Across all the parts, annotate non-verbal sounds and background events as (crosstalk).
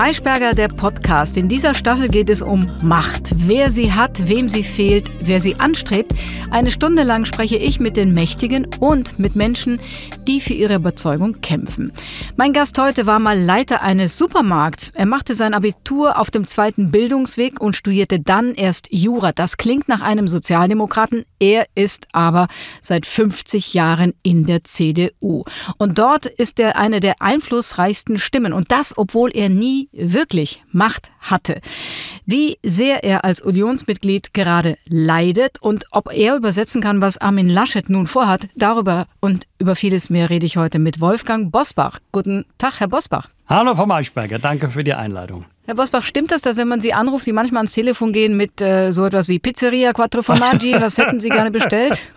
Maischberger, der Podcast. In dieser Staffel geht es um Macht. Wer sie hat, wem sie fehlt, wer sie anstrebt. Eine Stunde lang spreche ich mit den Mächtigen und mit Menschen, die für ihre Überzeugung kämpfen. Mein Gast heute war mal Leiter eines Supermarkts. Er machte sein Abitur auf dem zweiten Bildungsweg und studierte dann erst Jura. Das klingt nach einem Sozialdemokraten. Er ist aber seit 50 Jahren in der CDU. Und dort ist er eine der einflussreichsten Stimmen. Und das, obwohl er nie wirklich Macht hatte, wie sehr er als Unionsmitglied gerade leidet und ob er übersetzen kann, was Armin Laschet nun vorhat, darüber und über vieles mehr rede ich heute mit Wolfgang Bosbach. Guten Tag, Herr Bosbach. Hallo, Frau Maischberger, danke für die Einladung. Herr Bosbach, stimmt das, dass wenn man Sie anruft, Sie manchmal ans Telefon gehen mit äh, so etwas wie Pizzeria Quattro Formaggi, was hätten Sie gerne bestellt? (laughs)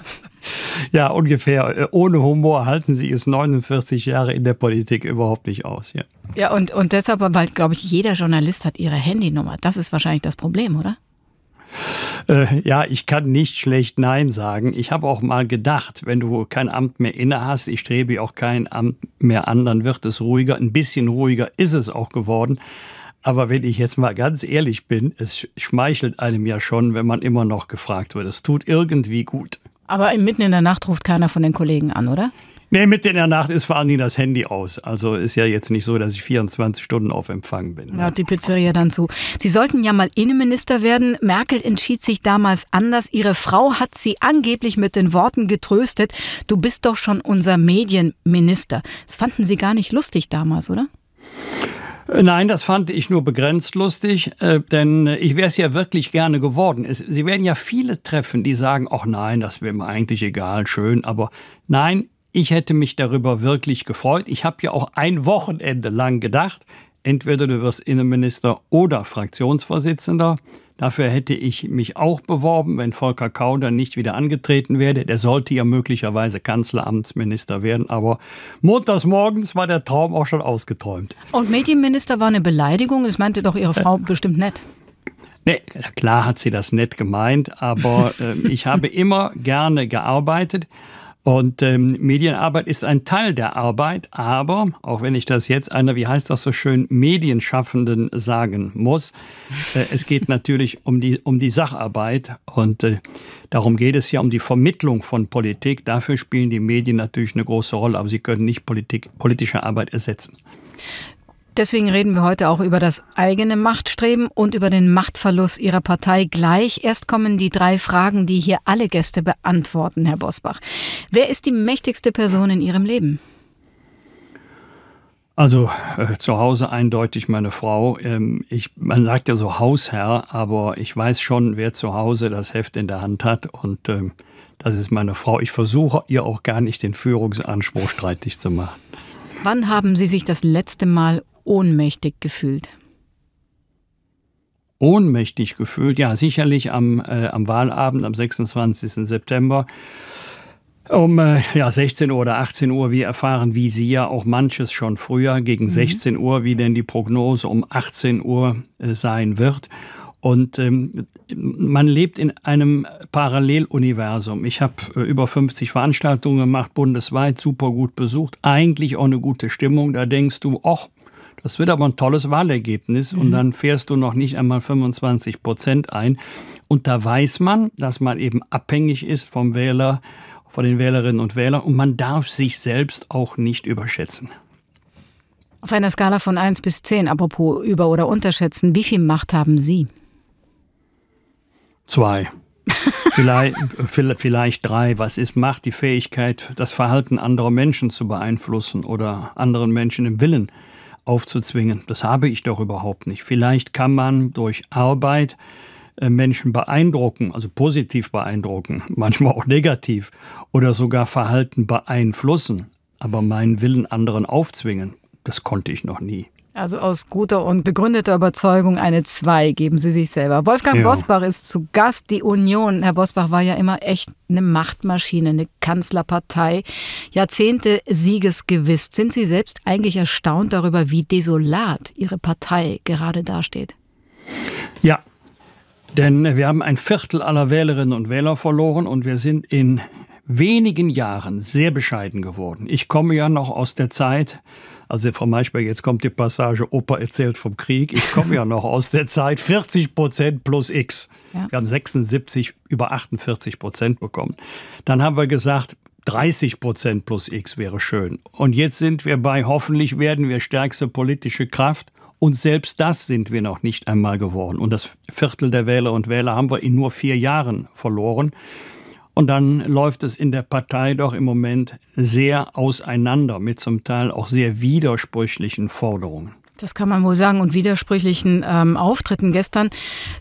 (laughs) ja, ungefähr. Äh, ohne Humor halten sie es 49 Jahre in der Politik überhaupt nicht aus. Ja, ja und, und deshalb, weil, glaube ich, jeder Journalist hat ihre Handynummer. Das ist wahrscheinlich das Problem, oder? Äh, ja, ich kann nicht schlecht Nein sagen. Ich habe auch mal gedacht, wenn du kein Amt mehr inne hast, ich strebe auch kein Amt mehr an, dann wird es ruhiger. Ein bisschen ruhiger ist es auch geworden. Aber wenn ich jetzt mal ganz ehrlich bin, es schmeichelt einem ja schon, wenn man immer noch gefragt wird. Es tut irgendwie gut. Aber mitten in der Nacht ruft keiner von den Kollegen an, oder? Nee, mitten in der Nacht ist vor allen Dingen das Handy aus. Also ist ja jetzt nicht so, dass ich 24 Stunden auf Empfang bin. Ne? Ja, die Pizzeria dann zu. Sie sollten ja mal Innenminister werden. Merkel entschied sich damals anders. Ihre Frau hat sie angeblich mit den Worten getröstet, du bist doch schon unser Medienminister. Das fanden Sie gar nicht lustig damals, oder? Äh, nein, das fand ich nur begrenzt lustig, äh, denn äh, ich wäre es ja wirklich gerne geworden. Sie werden ja viele treffen, die sagen, ach nein, das wäre mir eigentlich egal, schön, aber nein, ich hätte mich darüber wirklich gefreut. Ich habe ja auch ein Wochenende lang gedacht, entweder du wirst Innenminister oder Fraktionsvorsitzender. Dafür hätte ich mich auch beworben, wenn Volker Kauder nicht wieder angetreten wäre. Der sollte ja möglicherweise Kanzleramtsminister werden, aber montags morgens war der Traum auch schon ausgeträumt. Und Medienminister war eine Beleidigung, das meinte doch Ihre Frau äh, (laughs) bestimmt nett. Nee, klar hat sie das nett gemeint, aber äh, ich habe immer gerne gearbeitet. Und ähm, Medienarbeit ist ein Teil der Arbeit, aber auch wenn ich das jetzt einer, wie heißt das so schön, Medienschaffenden sagen muss, äh, es geht natürlich um die, um die Sacharbeit und äh, darum geht es ja um die Vermittlung von Politik. Dafür spielen die Medien natürlich eine große Rolle, aber sie können nicht Politik, politische Arbeit ersetzen. Deswegen reden wir heute auch über das eigene Machtstreben und über den Machtverlust Ihrer Partei gleich. Erst kommen die drei Fragen, die hier alle Gäste beantworten, Herr Bosbach. Wer ist die mächtigste Person in Ihrem Leben? Also äh, zu Hause eindeutig meine Frau. Ähm, ich, man sagt ja so Hausherr, aber ich weiß schon, wer zu Hause das Heft in der Hand hat und ähm, das ist meine Frau. Ich versuche ihr auch gar nicht den Führungsanspruch streitig zu machen. Wann haben Sie sich das letzte Mal ohnmächtig gefühlt? Ohnmächtig gefühlt, ja, sicherlich am, äh, am Wahlabend, am 26. September um äh, ja, 16 Uhr oder 18 Uhr. Wir erfahren, wie Sie ja auch manches schon früher gegen mhm. 16 Uhr, wie denn die Prognose um 18 Uhr äh, sein wird. Und ähm, man lebt in einem Paralleluniversum. Ich habe äh, über 50 Veranstaltungen gemacht, bundesweit, super gut besucht, eigentlich auch eine gute Stimmung. Da denkst du, ach, das wird aber ein tolles Wahlergebnis mhm. und dann fährst du noch nicht einmal 25 Prozent ein. Und da weiß man, dass man eben abhängig ist vom Wähler, von den Wählerinnen und Wählern und man darf sich selbst auch nicht überschätzen. Auf einer Skala von 1 bis 10, apropos über- oder unterschätzen, wie viel Macht haben Sie? Zwei. (laughs) vielleicht, vielleicht drei. Was ist Macht? Die Fähigkeit, das Verhalten anderer Menschen zu beeinflussen oder anderen Menschen im Willen aufzuzwingen. Das habe ich doch überhaupt nicht. Vielleicht kann man durch Arbeit äh, Menschen beeindrucken, also positiv beeindrucken, (laughs) manchmal auch negativ oder sogar Verhalten beeinflussen, aber meinen Willen anderen aufzwingen, das konnte ich noch nie. Also aus guter und begründeter Überzeugung eine 2 geben Sie sich selber. Wolfgang ja. Bosbach ist zu Gast, die Union. Herr Bosbach war ja immer echt eine Machtmaschine, eine Kanzlerpartei. Jahrzehnte siegesgewiss. Sind Sie selbst eigentlich erstaunt darüber, wie desolat Ihre Partei gerade dasteht? Ja, denn wir haben ein Viertel aller Wählerinnen und Wähler verloren und wir sind in wenigen Jahren sehr bescheiden geworden. Ich komme ja noch aus der Zeit, also Frau Maischberg, jetzt kommt die Passage, Opa erzählt vom Krieg. Ich komme ja noch aus der Zeit, 40 Prozent plus X. Ja. Wir haben 76 über 48 Prozent bekommen. Dann haben wir gesagt, 30 Prozent plus X wäre schön. Und jetzt sind wir bei, hoffentlich werden wir stärkste politische Kraft. Und selbst das sind wir noch nicht einmal geworden. Und das Viertel der Wähler und Wähler haben wir in nur vier Jahren verloren. Und dann läuft es in der Partei doch im Moment sehr auseinander mit zum Teil auch sehr widersprüchlichen Forderungen. Das kann man wohl sagen. Und widersprüchlichen ähm, Auftritten gestern.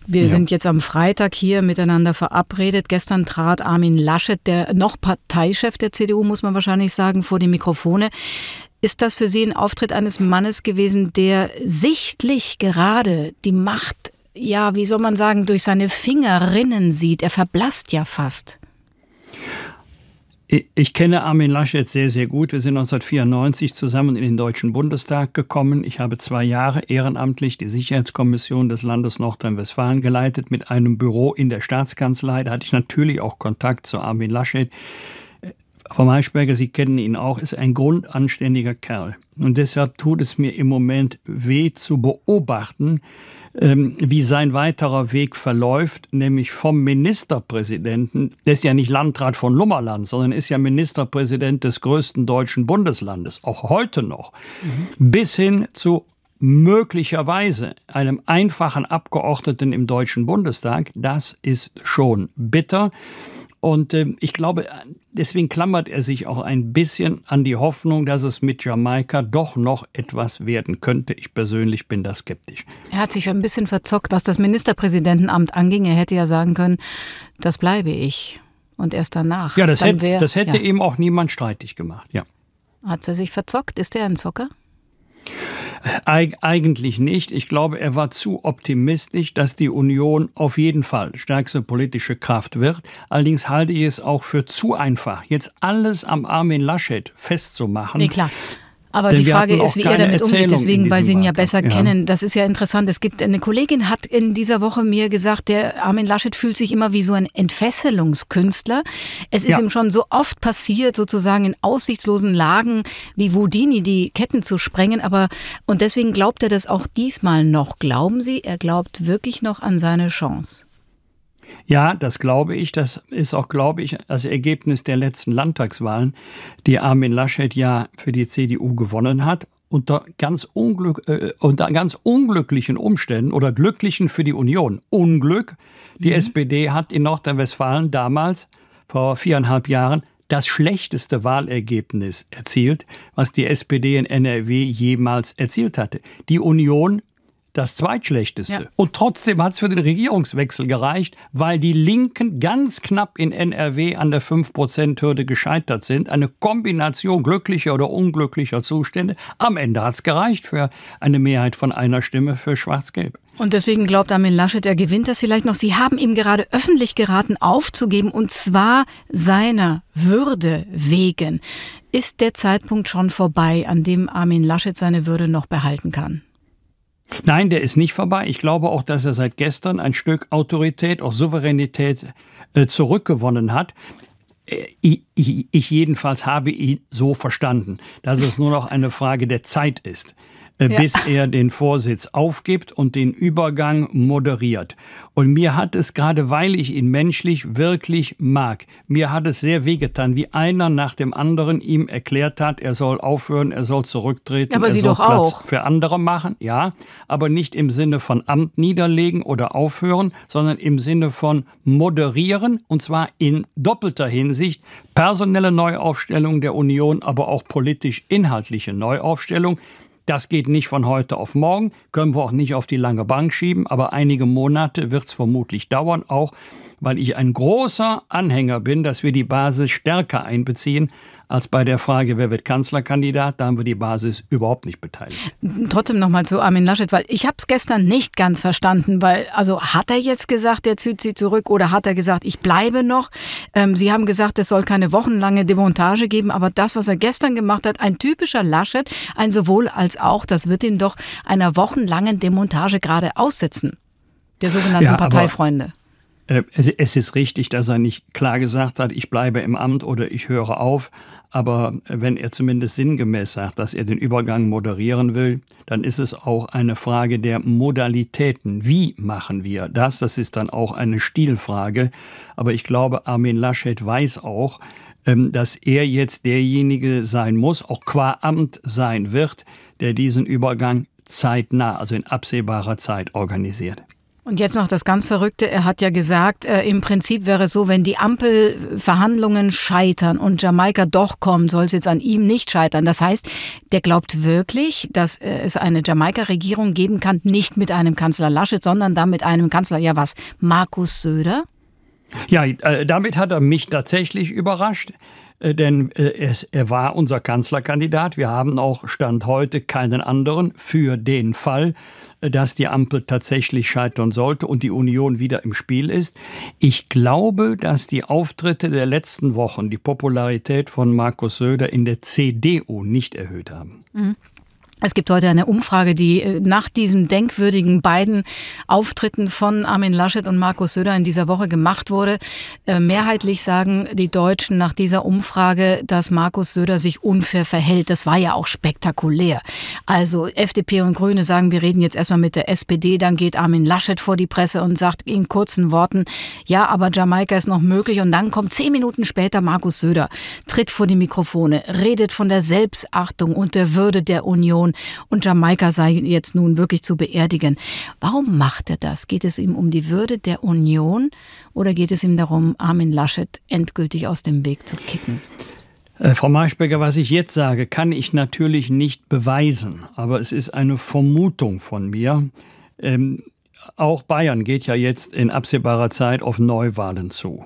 Wir ja. sind jetzt am Freitag hier miteinander verabredet. Gestern trat Armin Laschet, der noch Parteichef der CDU, muss man wahrscheinlich sagen, vor die Mikrofone. Ist das für Sie ein Auftritt eines Mannes gewesen, der sichtlich gerade die Macht, ja, wie soll man sagen, durch seine Finger rinnen sieht? Er verblasst ja fast. Ich kenne Armin Laschet sehr, sehr gut. Wir sind 1994 zusammen in den Deutschen Bundestag gekommen. Ich habe zwei Jahre ehrenamtlich die Sicherheitskommission des Landes Nordrhein-Westfalen geleitet mit einem Büro in der Staatskanzlei. Da hatte ich natürlich auch Kontakt zu Armin Laschet. Äh, Frau Maischberger, Sie kennen ihn auch, ist ein grundanständiger Kerl. Und deshalb tut es mir im Moment weh zu beobachten, ähm, wie sein weiterer Weg verläuft, nämlich vom Ministerpräsidenten, der ist ja nicht Landrat von Lummerland, sondern ist ja Ministerpräsident des größten deutschen Bundeslandes, auch heute noch, mhm. bis hin zu möglicherweise einem einfachen Abgeordneten im Deutschen Bundestag, das ist schon bitter. Und äh, ich glaube, äh, deswegen klammert er sich auch ein bisschen an die Hoffnung, dass es mit Jamaika doch noch etwas werden könnte. Ich persönlich bin da skeptisch. Er hat sich ein bisschen verzockt, was das Ministerpräsidentenamt anging. Er hätte ja sagen können, das bleibe ich. Und erst danach. Ja, das hätte, wär, das hätte ja. eben auch niemand streitig gemacht, ja. Hat er sich verzockt? Ist er ein Zocker? Ja. Eig eigentlich nicht. Ich glaube, er war zu optimistisch, dass die Union auf jeden Fall stärkste politische Kraft wird. Allerdings halte ich es auch für zu einfach, jetzt alles am Armin Laschet festzumachen. Nee, klar. Aber Denn die Frage ist, wie er damit Erzählung umgeht, deswegen, weil Sie ihn ja besser ja. kennen. Das ist ja interessant. Es gibt eine Kollegin hat in dieser Woche mir gesagt, der Armin Laschet fühlt sich immer wie so ein Entfesselungskünstler. Es ist ja. ihm schon so oft passiert, sozusagen in aussichtslosen Lagen wie Wodini die Ketten zu sprengen. Aber und deswegen glaubt er das auch diesmal noch. Glauben Sie, er glaubt wirklich noch an seine Chance? Ja, das glaube ich. Das ist auch, glaube ich, das Ergebnis der letzten Landtagswahlen, die Armin Laschet ja für die CDU gewonnen hat. Unter ganz, unglück, äh, unter ganz unglücklichen Umständen oder glücklichen für die Union. Unglück. Die mhm. SPD hat in Nordrhein-Westfalen damals, vor viereinhalb Jahren, das schlechteste Wahlergebnis erzielt, was die SPD in NRW jemals erzielt hatte. Die Union das zweitschlechteste. Ja. Und trotzdem hat es für den Regierungswechsel gereicht, weil die Linken ganz knapp in NRW an der 5%-Hürde gescheitert sind. Eine Kombination glücklicher oder unglücklicher Zustände. Am Ende hat es gereicht für eine Mehrheit von einer Stimme für Schwarz-Gelb. Und deswegen glaubt Armin Laschet, er gewinnt das vielleicht noch. Sie haben ihm gerade öffentlich geraten, aufzugeben, und zwar seiner Würde wegen. Ist der Zeitpunkt schon vorbei, an dem Armin Laschet seine Würde noch behalten kann? Nein, der ist nicht vorbei. Ich glaube auch, dass er seit gestern ein Stück Autorität, auch Souveränität äh, zurückgewonnen hat. Äh, ich, jedenfalls habe ihn so verstanden, dass es nur noch eine Frage der Zeit ist äh, ja. bis er den Vorsitz aufgibt und den Übergang moderiert. Und mir hat es, gerade weil ich ihn menschlich wirklich mag, mir hat es sehr wehgetan, wie einer nach dem anderen ihm erklärt hat, er soll aufhören, er soll zurücktreten, aber er Sie soll doch Platz auch. für andere machen, ja, aber nicht im Sinne von Amt niederlegen oder aufhören, sondern im Sinne von moderieren und zwar in doppelter Hinsicht personelle Neuaufstellung der Union, aber auch politisch-inhaltliche Neuaufstellung. Das geht nicht von heute auf morgen, können wir auch nicht auf die lange Bank schieben, aber einige Monate wird es vermutlich dauern, auch weil ich ein großer Anhänger bin, dass wir die Basis stärker einbeziehen als bei der Frage, wer wird Kanzlerkandidat. Da haben wir die Basis überhaupt nicht beteiligt. Trotzdem nochmal zu Armin Laschet, weil ich habe es gestern nicht ganz verstanden, weil also hat er jetzt gesagt, der zieht sie zurück oder hat er gesagt, ich bleibe noch? Ähm, sie haben gesagt, es soll keine wochenlange Demontage geben, aber das, was er gestern gemacht hat, ein typischer Laschet, ein sowohl als auch, das wird ihn doch einer wochenlangen Demontage gerade aussetzen, der sogenannten ja, Parteifreunde. Äh, es ist richtig, dass er nicht klar gesagt hat, ich bleibe im Amt oder ich höre auf. Aber wenn er zumindest sinngemäß sagt, dass er den Übergang moderieren will, dann ist es auch eine Frage der Modalitäten. Wie machen wir das? Das ist dann auch eine Stilfrage. Aber ich glaube, Armin Laschet weiß auch, ähm, dass er jetzt derjenige sein muss, auch qua Amt sein wird, der diesen Übergang zeitnah, also in absehbarer Zeit organisiert. Und jetzt noch das ganz Verrückte, er hat ja gesagt, äh, im Prinzip wäre es so, wenn die Ampelverhandlungen scheitern und Jamaika doch kommt, soll es jetzt an ihm nicht scheitern. Das heißt, der glaubt wirklich, dass äh, es eine Jamaika-Regierung geben kann, nicht mit einem Kanzler Laschet, sondern dann mit einem Kanzler, ja was, Markus Söder? Ja, äh, damit hat er mich tatsächlich überrascht. Äh, denn äh, es, er war unser Kanzlerkandidat. Wir haben auch Stand heute keinen anderen für den Fall, äh, dass die Ampel tatsächlich scheitern sollte und die Union wieder im Spiel ist. Ich glaube, dass die Auftritte der letzten Wochen die Popularität von Markus Söder in der CDU nicht erhöht haben. Mhm. Es gibt heute eine Umfrage, die äh, nach diesem denkwürdigen beiden Auftritten von Armin Laschet und Markus Söder in dieser Woche gemacht wurde. Äh, mehrheitlich sagen die Deutschen nach dieser Umfrage, dass Markus Söder sich unfair verhält. Das war ja auch spektakulär. Also FDP und Grüne sagen, wir reden jetzt erstmal mit der SPD. Dann geht Armin Laschet vor die Presse und sagt in kurzen Worten, ja, aber Jamaika ist noch möglich. Und dann kommt zehn Minuten später Markus Söder, tritt vor die Mikrofone, redet von der Selbstachtung und der Würde der Union Frauen und Jamaika sei jetzt nun wirklich zu beerdigen. Warum macht er das? Geht es ihm um die Würde der Union oder geht es ihm darum, Armin Laschet endgültig aus dem Weg zu kicken? Äh, Frau Marschbecker, was ich jetzt sage, kann ich natürlich nicht beweisen, aber es ist eine Vermutung von mir. Ähm, auch Bayern geht ja jetzt in absehbarer Zeit auf Neuwahlen zu.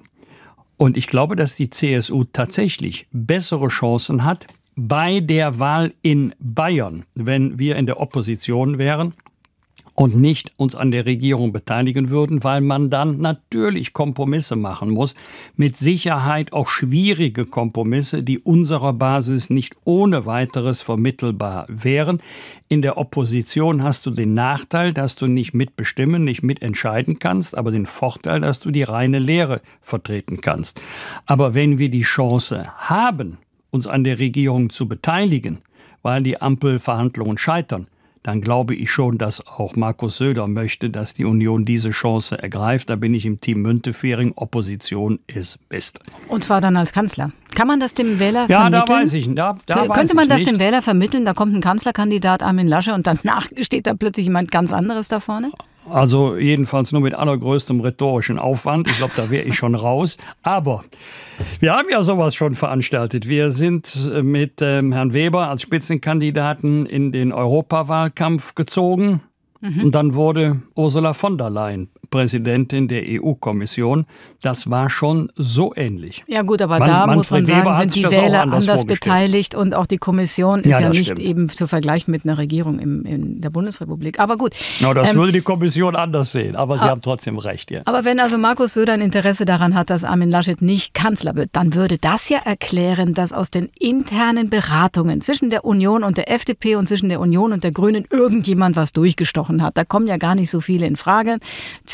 Und ich glaube, dass die CSU tatsächlich bessere Chancen hat, bei der Wahl in Bayern, wenn wir in der Opposition wären und nicht uns an der Regierung beteiligen würden, weil man dann natürlich Kompromisse machen muss, mit Sicherheit auch schwierige Kompromisse, die unserer Basis nicht ohne weiteres vermittelbar wären. In der Opposition hast du den Nachteil, dass du nicht mitbestimmen, nicht mitentscheiden kannst, aber den Vorteil, dass du die reine Lehre vertreten kannst. Aber wenn wir die Chance haben, uns an der Regierung zu beteiligen, weil die Ampelverhandlungen scheitern, dann glaube ich schon, dass auch Markus Söder möchte, dass die Union diese Chance ergreift. Da bin ich im Team Müntefering. Opposition ist best. Und zwar dann als Kanzler. Kann man das dem Wähler ja, vermitteln? Ja, da weiß ich. Da, da Könnte weiß man das nicht. dem Wähler vermitteln? Da kommt ein Kanzlerkandidat Armin Lasche und danach (laughs) steht da plötzlich jemand ganz anderes da vorne? Also jedenfalls nur mit allergrößtem rhetorischen Aufwand. Ich glaube, da wäre ich schon raus. Aber wir haben ja sowas schon veranstaltet. Wir sind äh, mit ähm, Herrn Weber als Spitzenkandidaten in den Europawahlkampf gezogen. Mhm. Und dann wurde Ursula von der Leyen Präsidentin der EU-Kommission. Das war schon so ähnlich. Ja gut, aber Man, da Manfred muss man Weber sagen, sind die Wähler anders, anders beteiligt und auch die Kommission ist ja, ja nicht stimmt. eben zu vergleichen mit einer Regierung im, in der Bundesrepublik. Aber gut. No, das ähm, würde die Kommission anders sehen, aber Sie ah, haben trotzdem recht. Ja. Aber wenn also Markus Söder ein Interesse daran hat, dass Armin Laschet nicht Kanzler wird, dann würde das ja erklären, dass aus den internen Beratungen zwischen der Union und der FDP und zwischen der Union und der Grünen irgendjemand was durchgestochen hat. Da kommen ja gar nicht so viele in Frage.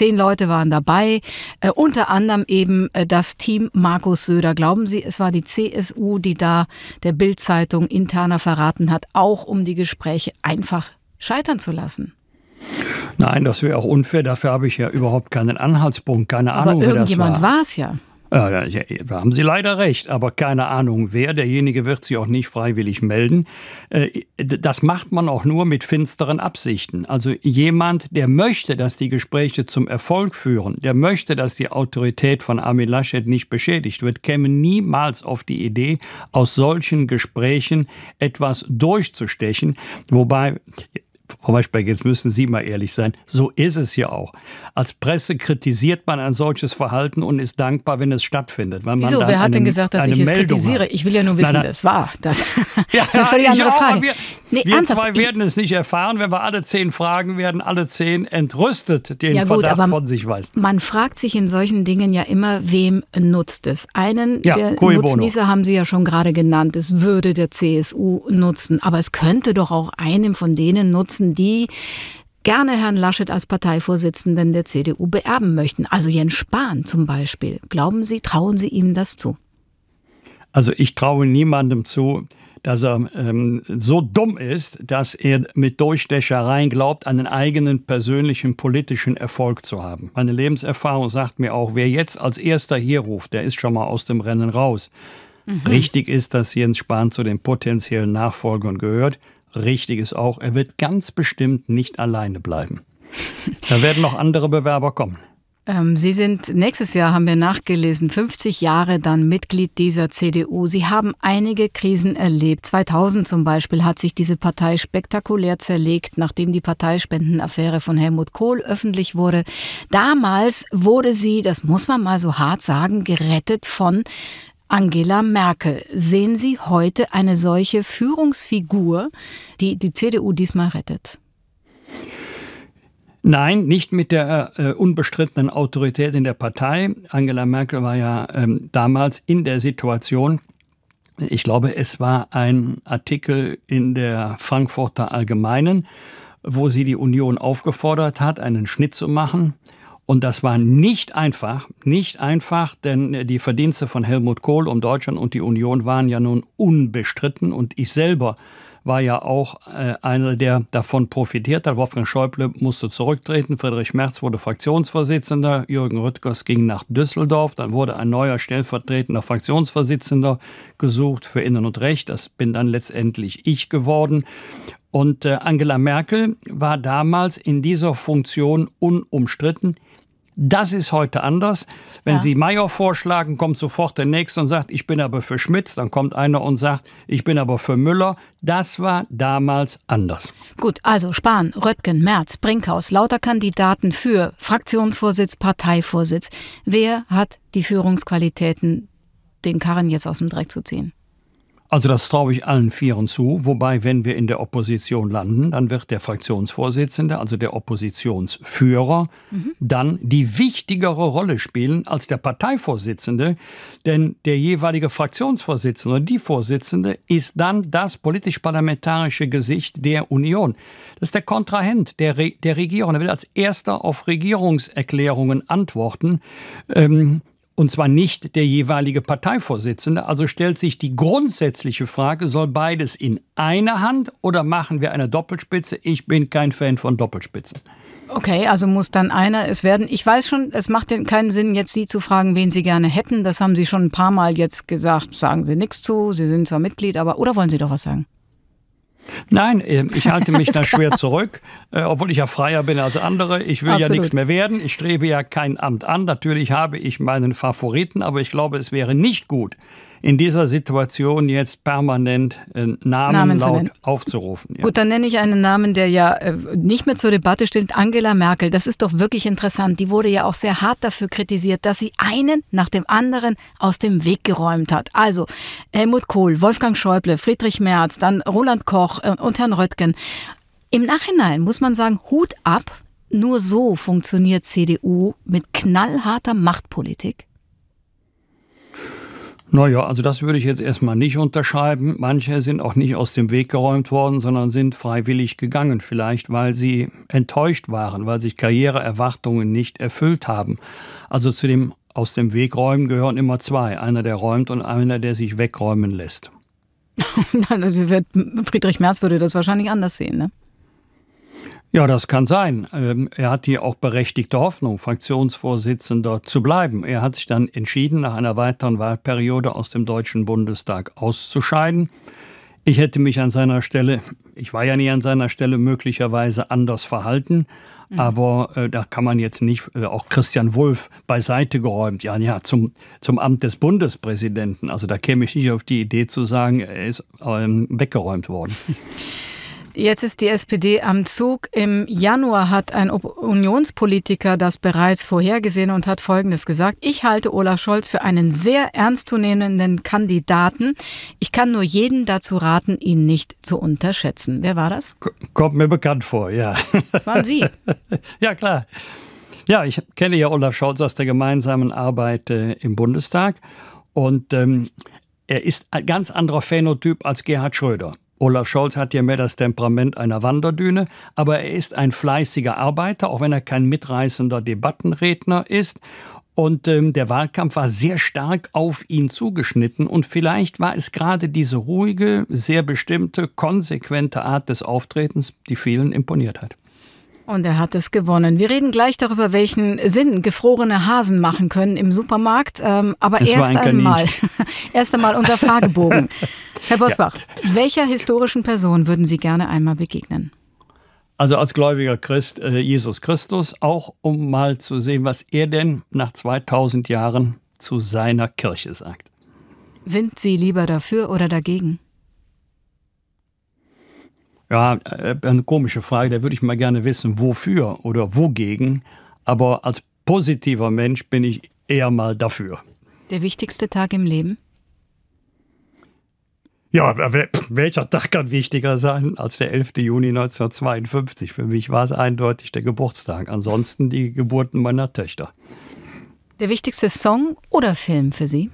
Zehn Leute waren dabei, äh, unter anderem eben äh, das Team Markus Söder. Glauben Sie, es war die CSU, die da der Bild-Zeitung interner verraten hat, auch um die Gespräche einfach scheitern zu lassen? Nein, das wäre auch unfair. Dafür habe ich ja überhaupt keinen Anhaltspunkt, keine Ahnung, Aber Ahnung. Irgendjemand war es ja. Äh, da haben Sie leider recht, aber keine Ahnung wer. Derjenige wird sich auch nicht freiwillig melden. Äh, das macht man auch nur mit finsteren Absichten. Also jemand, der möchte, dass die Gespräche zum Erfolg führen, der möchte, dass die Autorität von Armin Laschet nicht beschädigt wird, käme niemals auf die Idee, aus solchen Gesprächen etwas durchzustechen. Wobei Frau Weisberg, jetzt müssen Sie mal ehrlich sein. So ist es ja auch. Als Presse kritisiert man ein solches Verhalten und ist dankbar, wenn es stattfindet. Weil Wieso? Wer hat eine, denn gesagt, dass ich es kritisiere? Hat. Ich will ja nur wissen, wer es war. Das (laughs) ja, eine völlig andere auch, Frage. Wir, nee, wir zwei werden es nicht erfahren. Wenn wir alle zehn fragen, werden alle zehn entrüstet, den ja, gut, Verdacht von sich weisen. Man fragt sich in solchen Dingen ja immer, wem nutzt es? Einen ja, der Nutznießer haben Sie ja schon gerade genannt. Es würde der CSU nutzen. Aber es könnte doch auch einem von denen nutzen, sitzen, die gerne Herrn Laschet als Parteivorsitzenden der CDU beerben möchten. Also Jens Spahn zum Beispiel. Glauben Sie, trauen Sie ihm das zu? Also ich traue niemandem zu, dass er ähm, so dumm ist, dass er mit Durchstechereien glaubt, einen eigenen persönlichen politischen Erfolg zu haben. Meine Lebenserfahrung sagt mir auch, wer jetzt als erster hier ruft, der ist schon mal aus dem Rennen raus. Mhm. Richtig ist, dass Jens Spahn zu den potenziellen Nachfolgern gehört, richtig ist auch, er wird ganz bestimmt nicht alleine bleiben. Da werden noch andere Bewerber kommen. Ähm, Sie sind nächstes Jahr, haben wir nachgelesen, 50 Jahre dann Mitglied dieser CDU. Sie haben einige Krisen erlebt. 2000 zum Beispiel hat sich diese Partei spektakulär zerlegt, nachdem die Parteispendenaffäre von Helmut Kohl öffentlich wurde. Damals wurde sie, das muss man mal so hart sagen, gerettet von Angela Merkel. Sehen Sie heute eine solche Führungsfigur, die die CDU diesmal rettet? Nein, nicht mit der äh, unbestrittenen Autorität in der Partei. Angela Merkel war ja ähm, damals in der Situation, ich glaube, es war ein Artikel in der Frankfurter Allgemeinen, wo sie die Union aufgefordert hat, einen Schnitt zu machen und das war nicht einfach, nicht einfach, denn äh, die Verdienste von Helmut Kohl um Deutschland und die Union waren ja nun unbestritten und ich selber war ja auch äh, einer, der davon profitiert hat. Wolfgang Schäuble musste zurücktreten, Friedrich Merz wurde Fraktionsvorsitzender, Jürgen Rüttgers ging nach Düsseldorf, dann wurde ein neuer stellvertretender Fraktionsvorsitzender gesucht für Innen und Recht, das bin dann letztendlich ich geworden. Und äh, Angela Merkel war damals in dieser Funktion unumstritten das ist heute anders. Wenn ja. Sie Mayer vorschlagen, kommt sofort der Nächste und sagt, ich bin aber für Schmitz. Dann kommt einer und sagt, ich bin aber für Müller. Das war damals anders. Gut, also Spahn, Röttgen, Merz, Brinkhaus, lauter Kandidaten für Fraktionsvorsitz, Parteivorsitz. Wer hat die Führungsqualitäten, den Karren jetzt aus dem Dreck zu ziehen? Also das traue ich allen Vieren zu, wobei, wenn wir in der Opposition landen, dann wird der Fraktionsvorsitzende, also der Oppositionsführer, mhm. dann die wichtigere Rolle spielen als der Parteivorsitzende, denn der jeweilige Fraktionsvorsitzende die Vorsitzende ist dann das politisch-parlamentarische Gesicht der Union. Das ist der Kontrahent der, Re der Regierung. Er will als erster auf Regierungserklärungen antworten. Ähm, und zwar nicht der jeweilige Parteivorsitzende. Also stellt sich die grundsätzliche Frage, soll beides in einer Hand oder machen wir eine Doppelspitze? Ich bin kein Fan von Doppelspitzen. Okay, also muss dann einer es werden. Ich weiß schon, es macht keinen Sinn, jetzt Sie zu fragen, wen Sie gerne hätten. Das haben Sie schon ein paar Mal jetzt gesagt. Sagen Sie nichts zu. Sie sind zwar Mitglied, aber oder wollen Sie doch was sagen? Nein, ähm, ich halte mich da schwer zurück, äh, obwohl ich ja freier bin als andere. Ich will Absolut. ja nichts mehr werden. Ich strebe ja kein Amt an. Natürlich habe ich meinen Favoriten, aber ich glaube, es wäre nicht gut, in dieser Situation jetzt permanent äh, Namen, Namen laut aufzurufen. Ja. Gut, dann nenne ich einen Namen, der ja äh, nicht mehr zur Debatte steht. Angela Merkel, das ist doch wirklich interessant. Die wurde ja auch sehr hart dafür kritisiert, dass sie einen nach dem anderen aus dem Weg geräumt hat. Also Helmut Kohl, Wolfgang Schäuble, Friedrich Merz, dann Roland Koch äh, und Herrn Röttgen. Im Nachhinein muss man sagen, Hut ab, nur so funktioniert CDU mit knallharter Machtpolitik. Naja, also das würde ich jetzt erstmal nicht unterschreiben. Manche sind auch nicht aus dem Weg geräumt worden, sondern sind freiwillig gegangen. Vielleicht, weil sie enttäuscht waren, weil sich Karriereerwartungen nicht erfüllt haben. Also zu dem aus dem Weg räumen gehören immer zwei. Einer, der räumt und einer, der sich wegräumen lässt. (laughs) Also Friedrich Merz würde das wahrscheinlich anders sehen, ne? Ja, das kann sein. Ähm, er hat hier auch berechtigte Hoffnung, Fraktionsvorsitzender zu bleiben. Er hat sich dann entschieden, nach einer weiteren Wahlperiode aus dem Deutschen Bundestag auszuscheiden. Ich hätte mich an seiner Stelle, ich war ja nie an seiner Stelle, möglicherweise anders verhalten. Mhm. Aber äh, da kann man jetzt nicht, äh, auch Christian Wulff beiseite geräumt, ja, ja, zum, zum Amt des Bundespräsidenten. Also da käme ich nicht auf die Idee zu sagen, er ist ähm, weggeräumt worden. (laughs) Jetzt ist die SPD am Zug. Im Januar hat ein Unionspolitiker das bereits vorhergesehen und hat Folgendes gesagt. Ich halte Olaf Scholz für einen sehr ernstzunehmenden Kandidaten. Ich kann nur jeden dazu raten, ihn nicht zu unterschätzen. Wer war das? Kommt mir bekannt vor, ja. Das waren Sie. (laughs) ja, klar. Ja, ich kenne ja Olaf Scholz aus der gemeinsamen Arbeit äh, im Bundestag. Und ähm, er ist ein ganz anderer Phänotyp als Gerhard Schröder. Olaf Scholz hat ja mehr das Temperament einer Wanderdüne, aber er ist ein fleißiger Arbeiter, auch wenn er kein mitreißender Debattenredner ist. Und ähm, der Wahlkampf war sehr stark auf ihn zugeschnitten. Und vielleicht war es gerade diese ruhige, sehr bestimmte, konsequente Art des Auftretens, die vielen imponiert hat. Und er hat es gewonnen. Wir reden gleich darüber, welchen Sinn gefrorene Hasen machen können im Supermarkt. Ähm, aber das erst einmal, (laughs) erst einmal unser Fragebogen. (laughs) Herr Bosbach, ja. welcher historischen Person würden Sie gerne einmal begegnen? Also als gläubiger Christ, äh, Jesus Christus, auch um mal zu sehen, was er denn nach 2000 Jahren zu seiner Kirche sagt. Sind Sie lieber dafür oder dagegen? Ja, äh, eine komische Frage, da würde ich mal gerne wissen, wofür oder wogegen. Aber als positiver Mensch bin ich eher mal dafür. Der wichtigste Tag im Leben? Ja, welcher Tag kann wichtiger sein als der 11. Juni 1952? Für mich war es eindeutig der Geburtstag, ansonsten die Geburten meiner Töchter. Der wichtigste Song oder Film für Sie?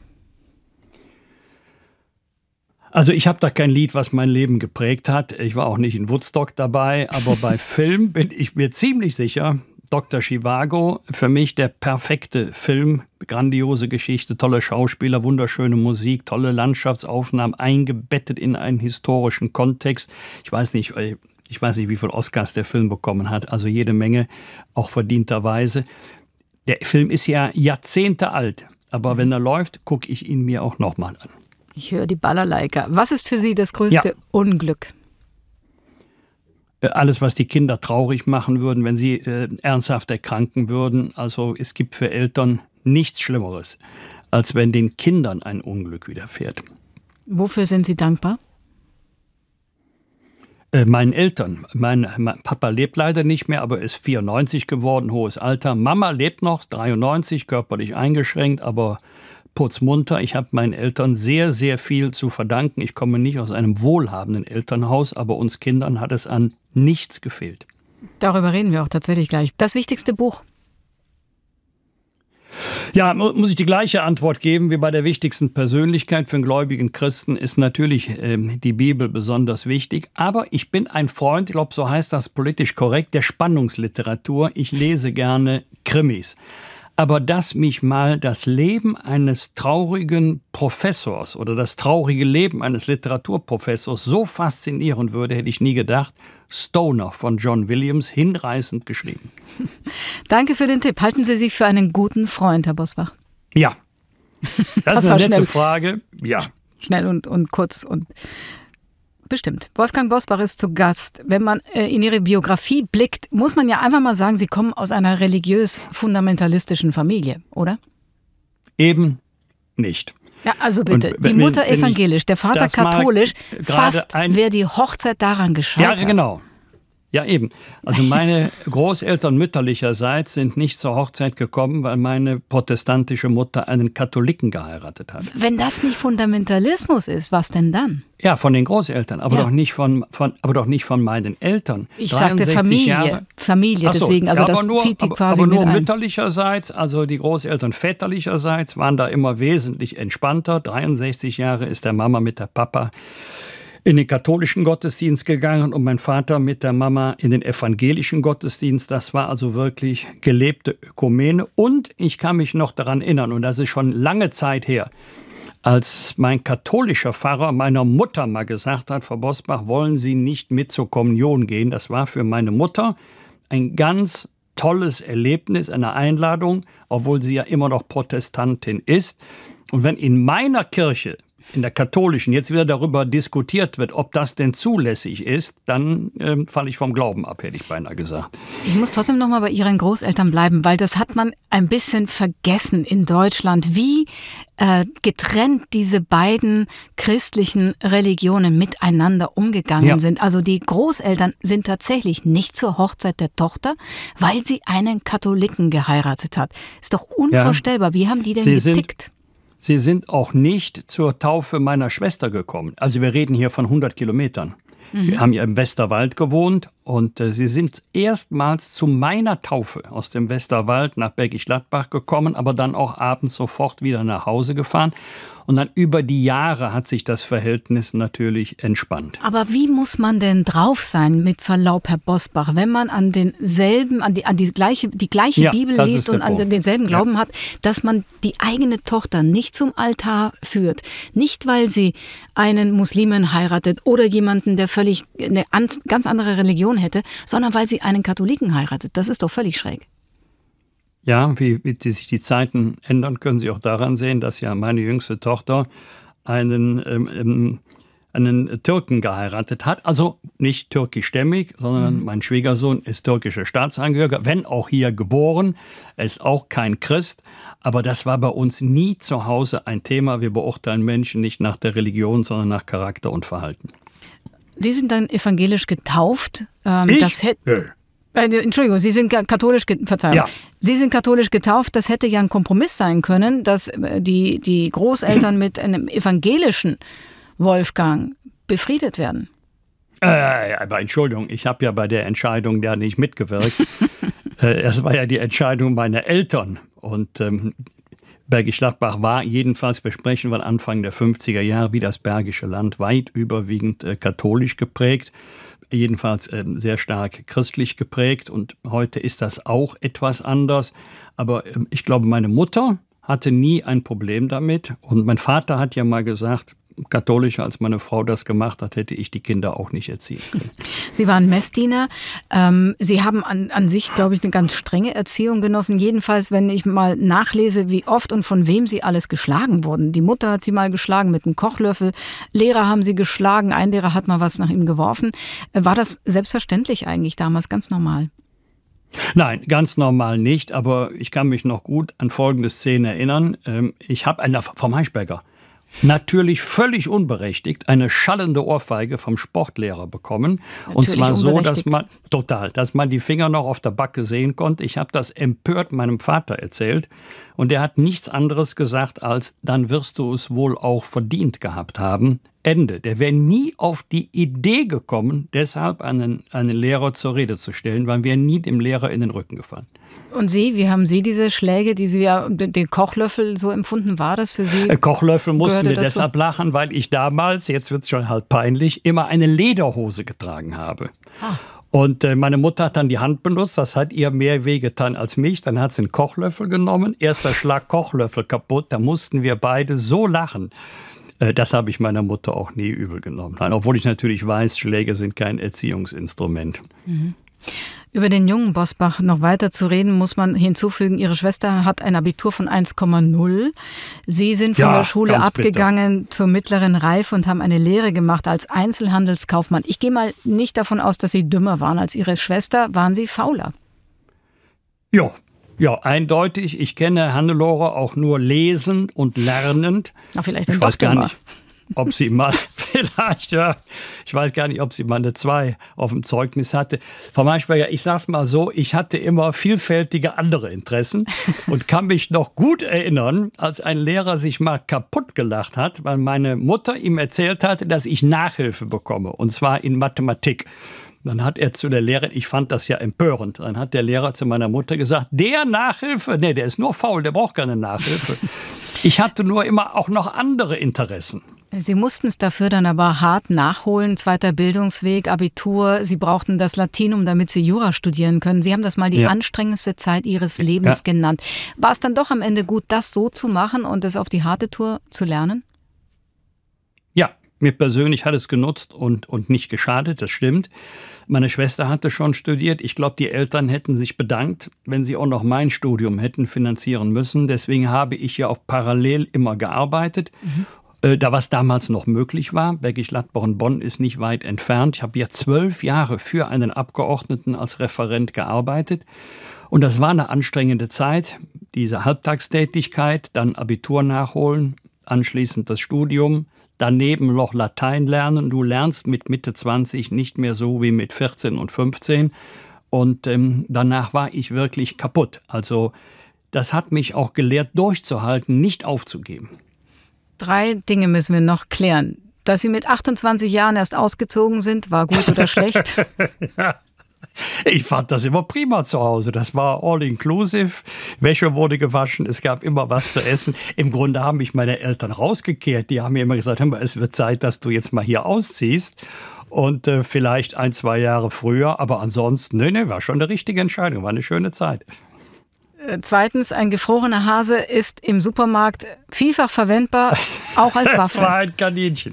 Also ich habe da kein Lied, was mein Leben geprägt hat. Ich war auch nicht in Woodstock dabei, aber bei (laughs) Film bin ich mir ziemlich sicher, Dr. Chivago, für mich der perfekte Film, grandiose Geschichte, tolle Schauspieler, wunderschöne Musik, tolle Landschaftsaufnahmen, eingebettet in einen historischen Kontext. Ich weiß nicht, äh, ich weiß nicht, wie viele Oscars der Film bekommen hat, also jede Menge, auch verdienterweise. Der Film ist ja Jahrzehnte alt, aber mhm. wenn er läuft, gucke ich ihn mir auch nochmal an. Ich höre die Balalaika. Was ist für Sie das größte ja. Unglück? Äh, alles, was die Kinder traurig machen würden, wenn sie äh, ernsthaft erkranken würden. Also es gibt für Eltern nichts Schlimmeres, als wenn den Kindern ein Unglück widerfährt. Wofür sind Sie dankbar? Äh, meinen Eltern. Mein, mein, Papa lebt leider nicht mehr, aber ist 94 geworden, hohes Alter. Mama lebt noch, 93, körperlich eingeschränkt, aber putzmunter. Ich habe meinen Eltern sehr, sehr viel zu verdanken. Ich komme nicht aus einem wohlhabenden Elternhaus, aber uns Kindern hat es an nichts gefehlt. Darüber reden wir auch tatsächlich gleich. Das wichtigste Buch. Ja, muss ich die gleiche Antwort geben wie bei der wichtigsten Persönlichkeit für einen gläubigen Christen ist natürlich ähm, die Bibel besonders wichtig. Aber ich bin ein Freund, ich glaube, so heißt das politisch korrekt, der Spannungsliteratur. Ich lese gerne Krimis aber dass mich mal das Leben eines traurigen Professors oder das traurige Leben eines Literaturprofessors so faszinieren würde, hätte ich nie gedacht. Stoner von John Williams, hinreißend geschrieben. (laughs) Danke für den Tipp. Halten Sie sich für einen guten Freund, Herr Bosbach? Ja. (laughs) Das, das ist eine nette schnell. Frage. Ja. Schnell und, und kurz und Bestimmt. Wolfgang Bosbach ist zu Gast. Wenn man äh, in ihre Biografie blickt, muss man ja einfach mal sagen, sie kommen aus einer religiös fundamentalistischen Familie, oder? Eben nicht. Ja, also bitte, Und, die Mutter evangelisch, der Vater katholisch, fast wäre die Hochzeit daran gescheitert. Ja, genau. Ja, eben. Also meine Großeltern mütterlicherseits sind nicht zur Hochzeit gekommen, weil meine protestantische Mutter einen Katholiken geheiratet hat. Wenn das nicht Fundamentalismus ist, was denn dann? Ja, von den Großeltern, aber ja. doch nicht von, von, aber doch nicht von meinen Eltern. Ich sagte Familie, Jahre. Familie, so, deswegen, also das nur, zieht die aber, quasi aber nur mit mütterlicherseits, also die Großeltern väterlicherseits waren da immer wesentlich entspannter. 63 Jahre ist der Mama mit der Papa in den katholischen Gottesdienst gegangen und mein Vater mit der Mama in den evangelischen Gottesdienst. Das war also wirklich gelebte Ökumene. Und ich kann mich noch daran erinnern, und das ist schon lange Zeit her, als mein katholischer Pfarrer meiner Mutter mal gesagt hat, Frau Bosbach, wollen Sie nicht mit zur Kommunion gehen. Das war für meine Mutter ein ganz tolles Erlebnis, eine Einladung, obwohl sie ja immer noch Protestantin ist. Und wenn in meiner Kirche in der katholischen jetzt wieder darüber diskutiert wird, ob das denn zulässig ist, dann ähm, falle ich vom Glauben ab, hätte ich beinahe gesagt. Ich muss trotzdem noch mal bei Ihren Großeltern bleiben, weil das hat man ein bisschen vergessen in Deutschland, wie äh, getrennt diese beiden christlichen Religionen miteinander umgegangen ja. sind. Also die Großeltern sind tatsächlich nicht zur Hochzeit der Tochter, weil sie einen Katholiken geheiratet hat. Ist doch unvorstellbar. Ja. Wie haben die denn Sie getickt? Sie sind auch nicht zur Taufe meiner Schwester gekommen. Also wir reden hier von 100 Kilometern. Mhm. Wir haben ja im Westerwald gewohnt und äh, sie sind erstmals zu meiner Taufe aus dem Westerwald nach Bergisch Gladbach gekommen, aber dann auch abends sofort wieder nach Hause gefahren. Und dann über die Jahre hat sich das Verhältnis natürlich entspannt. Aber wie muss man denn drauf sein, mit Verlaub, Herr Bosbach, wenn man an denselben, an die, an die gleiche, die gleiche ja, Bibel liest und an denselben Glauben ja. hat, dass man die eigene Tochter nicht zum Altar führt. Nicht, weil sie einen Muslimen heiratet oder jemanden, der völlig eine ganz andere Religion hätte, sondern weil sie einen Katholiken heiratet. Das ist doch völlig schräg. Ja, wie, wie sich die Zeiten ändern, können Sie auch daran sehen, dass ja meine jüngste Tochter einen, ähm, ähm, einen Türken geheiratet hat. Also nicht türkischstämmig, sondern mhm. mein Schwiegersohn ist türkischer Staatsangehöriger, wenn auch hier geboren. Er ist auch kein Christ, aber das war bei uns nie zu Hause ein Thema. Wir beurteilen Menschen nicht nach der Religion, sondern nach Charakter und Verhalten. Sie sind dann evangelisch getauft. Ähm, ich? Das hätte äh, Entschuldigung, Sie sind katholisch, Verzeihung. Ja. Sie sind katholisch getauft. Das hätte ja ein Kompromiss sein können, dass äh, die, die Großeltern mit einem evangelischen Wolfgang befriedet werden. Äh, äh, aber Entschuldigung, ich habe ja bei der Entscheidung da nicht mitgewirkt. (laughs) Es war ja die Entscheidung meiner Eltern. Und ähm, Bergisch Gladbach war jedenfalls, wir sprechen von Anfang der 50er Jahre, wie das Bergische Land, weit überwiegend äh, katholisch geprägt jedenfalls ähm, sehr stark christlich geprägt und heute ist das auch etwas anders. Aber ähm, ich glaube, meine Mutter hatte nie ein Problem damit und mein Vater hat ja mal gesagt, katholischer, als meine Frau das gemacht hat, hätte ich die Kinder auch nicht erziehen können. (laughs) Sie waren Messdiener. Ähm, Sie haben an, an sich, glaube ich, eine ganz strenge Erziehung genossen. Jedenfalls, wenn ich mal nachlese, wie oft und von wem Sie alles geschlagen wurden. Die Mutter hat Sie mal geschlagen mit einem Kochlöffel. Lehrer haben Sie geschlagen. Ein Lehrer hat mal was nach ihm geworfen. Äh, war das selbstverständlich eigentlich damals ganz normal? Nein, ganz normal nicht, aber ich kann mich noch gut an folgende Szene erinnern. Ähm, ich habe einen vom Heichberger natürlich völlig unberechtigt eine schallende Ohrfeige vom Sportlehrer bekommen. Natürlich und zwar so, dass man total, dass man die Finger noch auf der Backe sehen konnte. Ich habe das empört meinem Vater erzählt und er hat nichts anderes gesagt als dann wirst du es wohl auch verdient gehabt haben. Ende. Der wäre nie auf die Idee gekommen, deshalb einen, einen Lehrer zur Rede zu stellen, weil wir nie dem Lehrer in den Rücken gefallen. Und Sie, wie haben Sie diese Schläge, die Sie ja, den Kochlöffel so empfunden, war das für Sie? Äh, Kochlöffel mussten wir deshalb lachen, weil ich damals, jetzt wird es schon halt peinlich, immer eine Lederhose getragen habe. Ah. Und äh, meine Mutter hat dann die Hand benutzt, das hat ihr mehr wehgetan als mich. Dann hat sie einen Kochlöffel genommen, erster Schlag Kochlöffel kaputt, da mussten wir beide so lachen. Äh, das habe ich meiner Mutter auch nie übel genommen. Nein, obwohl ich natürlich weiß, Schläge sind kein Erziehungsinstrument. Mhm. Über den jungen Bosbach noch weiter zu reden, muss man hinzufügen, Ihre Schwester hat ein Abitur von 1,0. Sie sind von ja, der Schule abgegangen bitter. zur mittleren Reife und haben eine Lehre gemacht als Einzelhandelskaufmann. Ich gehe mal nicht davon aus, dass Sie dümmer waren als Ihre Schwester. Waren Sie fauler? Ja, ja, eindeutig. Ich kenne Hannelore auch nur lesend und lernend. Na, vielleicht ich weiß gar nicht, ob sie mal, (laughs) vielleicht, ja, ich weiß gar nicht, ob sie mal eine 2 auf dem Zeugnis hatte. Frau Maischberger, ich sag's mal so, ich hatte immer vielfältige andere Interessen (laughs) und kann mich noch gut erinnern, als ein Lehrer sich mal kaputt gelacht hat, weil meine Mutter ihm erzählt hatte, dass ich Nachhilfe bekomme, und zwar in Mathematik. Dann hat er zu der Lehrerin, ich fand das ja empörend, dann hat der Lehrer zu meiner Mutter gesagt, der Nachhilfe, nee, der ist nur faul, der braucht keine Nachhilfe. (laughs) Ich hatte nur immer auch noch andere Interessen. Sie mussten es dafür dann aber hart nachholen, zweiter Bildungsweg, Abitur. Sie brauchten das Latinum, damit Sie Jura studieren können. Sie haben das mal die ja. anstrengendste Zeit Ihres Lebens ja. genannt. War es dann doch am Ende gut, das so zu machen und es auf die harte Tour zu lernen? Mir persönlich hat es genutzt und, und nicht geschadet, das stimmt. Meine Schwester hatte schon studiert. Ich glaube, die Eltern hätten sich bedankt, wenn sie auch noch mein Studium hätten finanzieren müssen. Deswegen habe ich ja auch parallel immer gearbeitet. Mhm. Äh, da was damals noch möglich war, Bergisch Gladbach-Bonn ist nicht weit entfernt. Ich habe ja zwölf Jahre für einen Abgeordneten als Referent gearbeitet. Und das war eine anstrengende Zeit, diese Halbtagstätigkeit, dann Abitur nachholen, anschließend das Studium, daneben noch Latein lernen. Du lernst mit Mitte 20 nicht mehr so wie mit 14 und 15. Und ähm, danach war ich wirklich kaputt. Also das hat mich auch gelehrt, durchzuhalten, nicht aufzugeben. Drei Dinge müssen wir noch klären. Dass Sie mit 28 Jahren erst ausgezogen sind, war gut oder (laughs) schlecht? ja, ich fand das immer prima zu Hause. Das war all inclusive. Wäsche wurde gewaschen, es gab immer was zu essen. Im Grunde haben mich meine Eltern rausgekehrt. Die haben mir immer gesagt, mal, es wird Zeit, dass du jetzt mal hier ausziehst. Und äh, vielleicht ein, zwei Jahre früher. Aber ansonsten, nee, nee, war schon eine richtige Entscheidung. War eine schöne Zeit. Äh, zweitens, ein gefrorener Hase ist im Supermarkt vielfach verwendbar, auch als Waffe. (laughs) das war ein Kaninchen.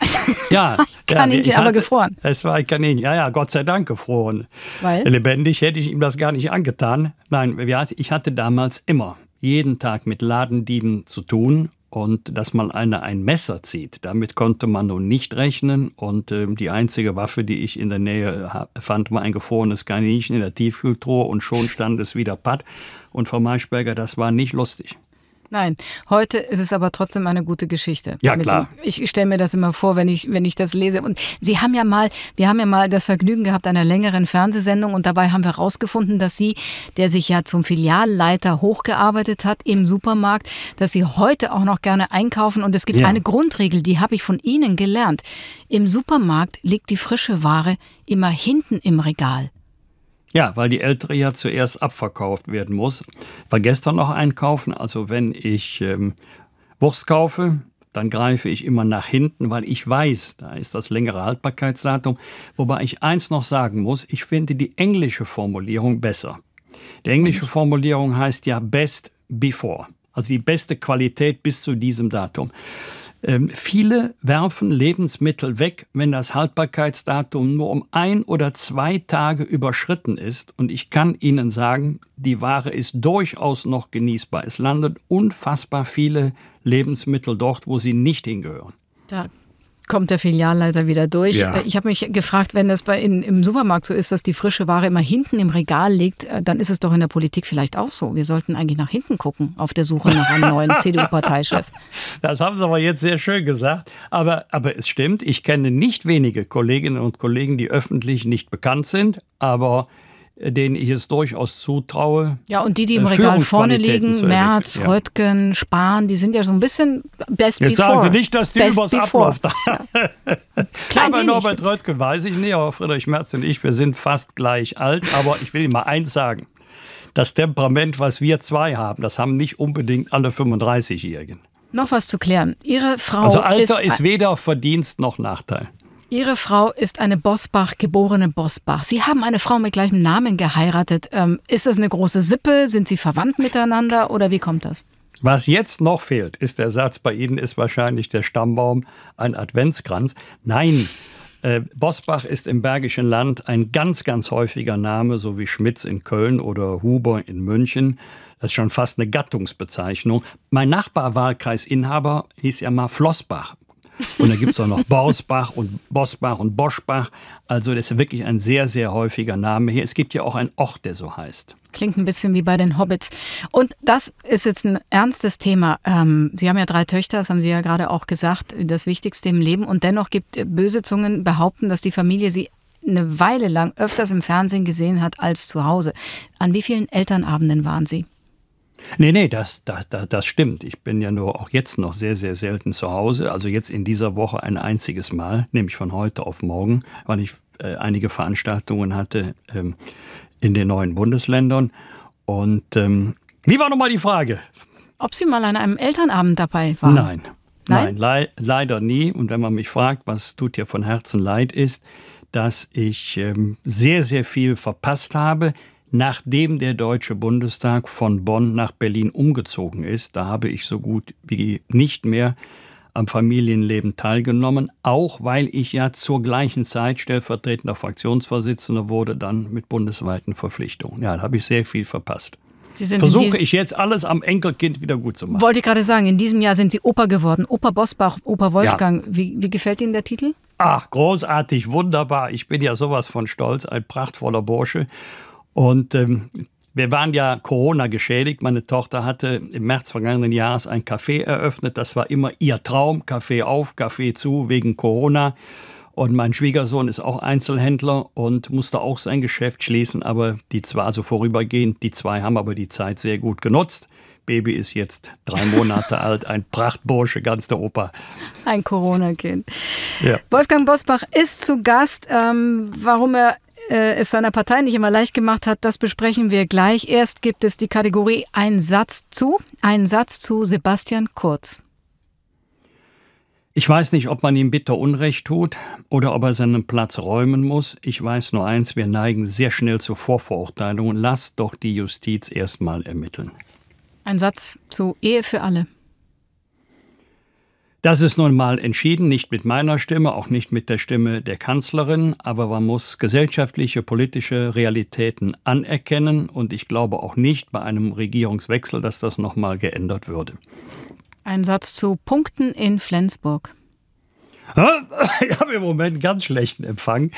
(laughs) Ja. Kaninchen, ja, hatte, aber gefroren. Es war ein Kaninchen, ja, ja, Gott sei Dank gefroren. Weil? Lebendig hätte ich ihm das gar nicht angetan. Nein, ich hatte damals immer jeden Tag mit Ladendieben zu tun und dass man einer ein Messer zieht. Damit konnte man nun nicht rechnen und äh, die einzige Waffe, die ich in der Nähe äh, fand, war ein gefrorenes Kaninchen in der Tiefkühltruhe und schon stand es wieder patt. Und Frau Maischberger, das war nicht lustig. Nein, heute ist es aber trotzdem eine gute Geschichte. Ja, klar. Dem, ich, stelle mir das immer vor, wenn ich, wenn ich das lese. Und Sie haben ja mal, wir haben ja mal das Vergnügen gehabt einer längeren Fernsehsendung und dabei haben wir herausgefunden, dass Sie, der sich ja zum Filialleiter hochgearbeitet hat im Supermarkt, dass Sie heute auch noch gerne einkaufen. Und es gibt ja. eine Grundregel, die habe ich von Ihnen gelernt. Im Supermarkt liegt die frische Ware immer hinten im Regal. Ja, weil die ältere ja zuerst abverkauft werden muss. War gestern noch einkaufen, also wenn ich ähm, Wurst kaufe, dann greife ich immer nach hinten, weil ich weiß, da ist das längere Haltbarkeitsdatum. Wobei ich eins noch sagen muss, ich finde die englische Formulierung besser. Die englische Formulierung heißt ja best before, also die beste Qualität bis zu diesem Datum. Ähm, viele werfen Lebensmittel weg, wenn das Haltbarkeitsdatum nur um ein oder zwei Tage überschritten ist. Und ich kann Ihnen sagen, die Ware ist durchaus noch genießbar. Es landet unfassbar viele Lebensmittel dort, wo sie nicht hingehören. Da kommt der Filialleiter wieder durch. Ja. Äh, ich habe mich gefragt, wenn das bei in, im Supermarkt so ist, dass die frische Ware immer hinten im Regal liegt, äh, dann ist es doch in der Politik vielleicht auch so. Wir sollten eigentlich nach hinten gucken auf der Suche nach einem neuen (laughs) CDU-Parteichef. Das haben Sie aber jetzt sehr schön gesagt. Aber, aber es stimmt, ich kenne nicht wenige Kolleginnen und Kollegen, die öffentlich nicht bekannt sind, aber denen ich es durchaus zutraue. Ja, und die, die im äh, Regal vorne liegen, Merz, ja. Röttgen, Spahn, die sind ja so ein bisschen best Jetzt before. sagen Sie nicht, dass die best übers Ablauf da. Ja. aber (laughs) Norbert Röttgen weiß ich nicht, aber Friedrich Merz und ich, wir sind fast gleich alt. Aber ich will Ihnen mal eins sagen. Das Temperament, was wir zwei haben, das haben nicht unbedingt alle 35-Jährigen. Noch was zu klären. Ihre Frau. Also Alter ist, ist weder Verdienst noch Nachteil. Ihre Frau ist eine Bosbach, geborene Bosbach. Sie haben eine Frau mit gleichem Namen geheiratet. Ähm, ist das eine große Sippe? Sind Sie verwandt miteinander oder wie kommt das? Was jetzt noch fehlt, ist der Satz, bei Ihnen ist wahrscheinlich der Stammbaum ein Adventskranz. Nein, äh, Bosbach ist im Bergischen Land ein ganz, ganz häufiger Name, so wie Schmitz in Köln oder Huber in München. Das ist schon fast eine Gattungsbezeichnung. Mein Nachbarwahlkreisinhaber hieß ja mal Flossbach. Und dann gibt es auch noch Borsbach und Bosbach und Boschbach. Also das ist wirklich ein sehr, sehr häufiger Name hier. Es gibt ja auch einen Ort, der so heißt. Klingt ein bisschen wie bei den Hobbits. Und das ist jetzt ein ernstes Thema. Ähm, Sie haben ja drei Töchter, das haben Sie ja gerade auch gesagt, das Wichtigste im Leben. Und dennoch gibt äh, böse Zungen behaupten, dass die Familie Sie eine Weile lang öfters im Fernsehen gesehen hat als zu Hause. An wie vielen Elternabenden waren Sie? Nee, nee, das, das, das, stimmt. Ich bin ja nur auch jetzt noch sehr, sehr selten zu Hause. Also jetzt in dieser Woche ein einziges Mal, nämlich von heute auf morgen, weil ich äh, einige Veranstaltungen hatte ähm, in den neuen Bundesländern. Und ähm, wie war nochmal die Frage? Ob Sie mal an einem Elternabend dabei waren? Nein. Nein, Nein le leider nie. Und wenn man mich fragt, was tut dir von Herzen leid ist, dass ich ähm, sehr, sehr viel verpasst habe. Nachdem der Deutsche Bundestag von Bonn nach Berlin umgezogen ist, da habe ich so gut wie nicht mehr am Familienleben teilgenommen, auch weil ich ja zur gleichen Zeit stellvertretender Fraktionsvorsitzender wurde, dann mit bundesweiten Verpflichtungen. Ja, da habe ich sehr viel verpasst. Versuche ich jetzt alles am Enkelkind wieder gut zu machen. Wollte ich gerade sagen, in diesem Jahr sind Sie Opa geworden, Opa Bosbach, Opa Wolfgang. Ja. Wie, wie gefällt Ihnen der Titel? Ach, großartig, wunderbar. Ich bin ja sowas von stolz, ein prachtvoller Bursche. Und ähm, wir waren ja Corona geschädigt. Meine Tochter hatte im März vergangenen Jahres ein Café eröffnet. Das war immer ihr Traum, Café auf, Café zu, wegen Corona. Und mein Schwiegersohn ist auch Einzelhändler und musste auch sein Geschäft schließen, aber die zwar so vorübergehend, die zwei haben aber die Zeit sehr gut genutzt. Baby ist jetzt drei Monate (laughs) alt, ein Prachtbursche, ganz der Opa. Ein Corona-Kind. Ja. Wolfgang Bosbach ist zu Gast. Ähm, warum er äh, es seiner Partei nicht immer leicht gemacht hat, das besprechen wir gleich. Erst gibt es die Kategorie Ein Satz zu, ein Satz zu Sebastian Kurz. Ich weiß nicht, ob man ihm bitter Unrecht tut oder ob er seinen Platz räumen muss. Ich weiß nur eins, wir neigen sehr schnell zu Vorverurteilungen. Lass doch die Justiz erstmal ermitteln. Ein Satz zu Ehe für alle. Das ist nun mal entschieden, nicht mit meiner Stimme, auch nicht mit der Stimme der Kanzlerin, aber man muss gesellschaftliche, politische Realitäten anerkennen und ich glaube auch nicht bei einem Regierungswechsel, dass das nochmal geändert würde. Ein Satz zu Punkten in Flensburg. (laughs) Ich habe im Moment einen ganz schlechten Empfang.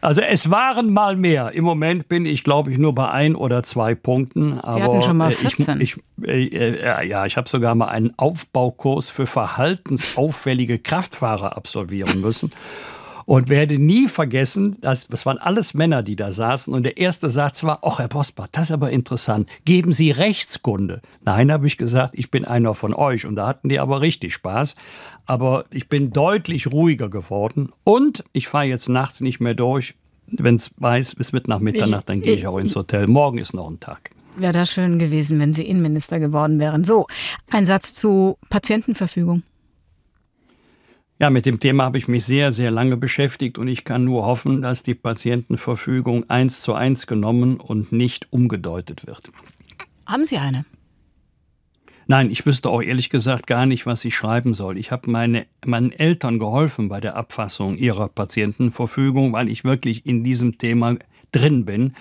Also es waren mal mehr. Im Moment bin ich, glaube ich, nur bei ein oder zwei Punkten. Aber Sie hatten schon mal 14. Äh, ich, ich, äh, äh ja, ich habe sogar mal einen Aufbaukurs für verhaltensauffällige Kraftfahrer absolvieren müssen und werde nie vergessen, dass, das waren alles Männer, die da saßen. Und der erste Satz war, ach Herr Bosbach, das ist aber interessant, geben Sie Rechtskunde. Nein, habe ich gesagt, ich bin einer von euch. Und da hatten die aber richtig Spaß. Aber ich bin deutlich ruhiger geworden. Und ich fahre jetzt nachts nicht mehr durch. Wenn es weiß, bis mit nach Mitternacht, dann gehe ich auch ins Hotel. Morgen ist noch ein Tag. Wäre das schön gewesen, wenn Sie Innenminister geworden wären. So, ein Satz zu Patientenverfügung. Ja, mit dem Thema habe ich mich sehr, sehr lange beschäftigt und ich kann nur hoffen, dass die Patientenverfügung eins zu eins genommen und nicht umgedeutet wird. Haben Sie eine? Nein, ich wüsste auch ehrlich gesagt gar nicht, was ich schreiben soll. Ich habe meine, meinen Eltern geholfen bei der Abfassung ihrer Patientenverfügung, weil ich wirklich in diesem Thema drin bin. Mhm.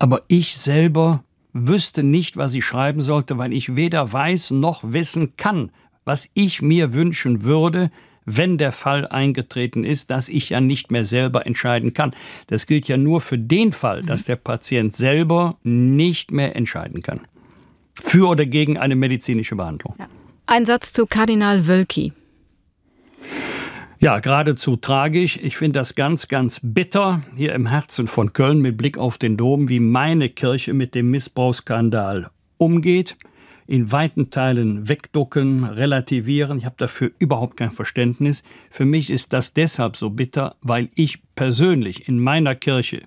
Aber ich selber wüsste nicht, was ich schreiben sollte, weil ich weder weiß noch wissen kann, was ich mir wünschen würde, wenn der Fall eingetreten ist, dass ich ja nicht mehr selber entscheiden kann. Das gilt ja nur für den Fall, dass mhm. der Patient selber nicht mehr entscheiden kann. Für oder gegen eine medizinische Behandlung. Ja. Ein Satz zu Kardinal Wölki. Ja, geradezu tragisch. Ich finde das ganz, ganz bitter hier im Herzen von Köln mit Blick auf den Dom, wie meine Kirche mit dem Missbrauchsskandal umgeht in weiten Teilen wegducken, relativieren. Ich habe dafür überhaupt kein Verständnis. Für mich ist das deshalb so bitter, weil ich persönlich in meiner Kirche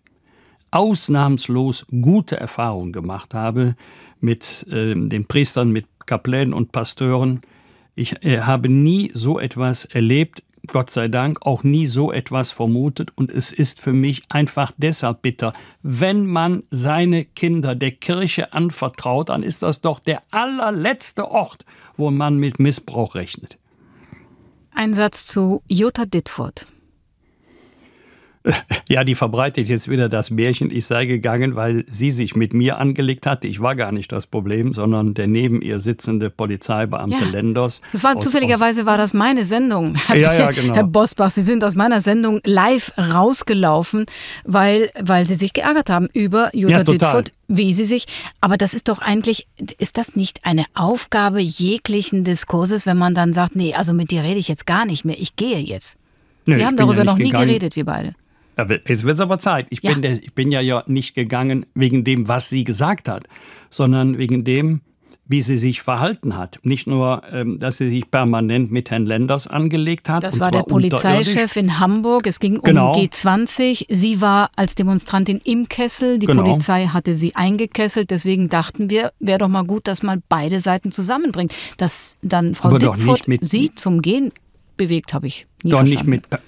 ausnahmslos gute Erfahrungen gemacht habe mit äh, den Priestern, mit Kaplänen und Pasteuren. Ich äh, habe nie so etwas erlebt Gott sei Dank, auch nie so etwas vermutet und es ist für mich einfach deshalb bitter. Wenn man seine Kinder der Kirche anvertraut, dann ist das doch der allerletzte Ort, wo man mit Missbrauch rechnet. Ein Satz zu Jutta Dittfurt. Ja, die verbreitet jetzt wieder das Märchen, ich sei gegangen, weil sie sich mit mir angelegt hatte. Ich war gar nicht das Problem, sondern der neben ihr sitzende Polizeibeamte ja. Lendos. Das war aus, zufälligerweise aus, war das meine Sendung. Herr, ja, ja, genau. Herr Bosbach, Sie sind aus meiner Sendung live rausgelaufen, weil, weil Sie sich geärgert haben über Jutta ja, Ditford, wie sie sich. Aber das ist doch eigentlich, ist das nicht eine Aufgabe jeglichen Diskurses, wenn man dann sagt, nee, also mit dir rede ich jetzt gar nicht mehr, ich gehe jetzt. Nee, wir haben darüber ja noch nie geredet, wir beide. Es wird aber Zeit. Ich, ja. bin der, ich bin ja, ja nicht gegangen wegen dem, was sie gesagt hat, sondern wegen dem, wie sie sich verhalten hat. Nicht nur, ähm, dass sie sich permanent mit Herrn Lenders angelegt hat. Das war der Polizeichef in Hamburg. Es ging um G20. Genau. Sie war als Demonstrantin im Kessel. Die genau. Polizei hatte sie eingekesselt. Deswegen dachten wir, wäre doch mal gut, dass man beide Seiten zusammenbringt. Dass dann Frau Aber Dittfurt sie zum Gehen bewegt, habe ich nie doch verstanden. Nicht mit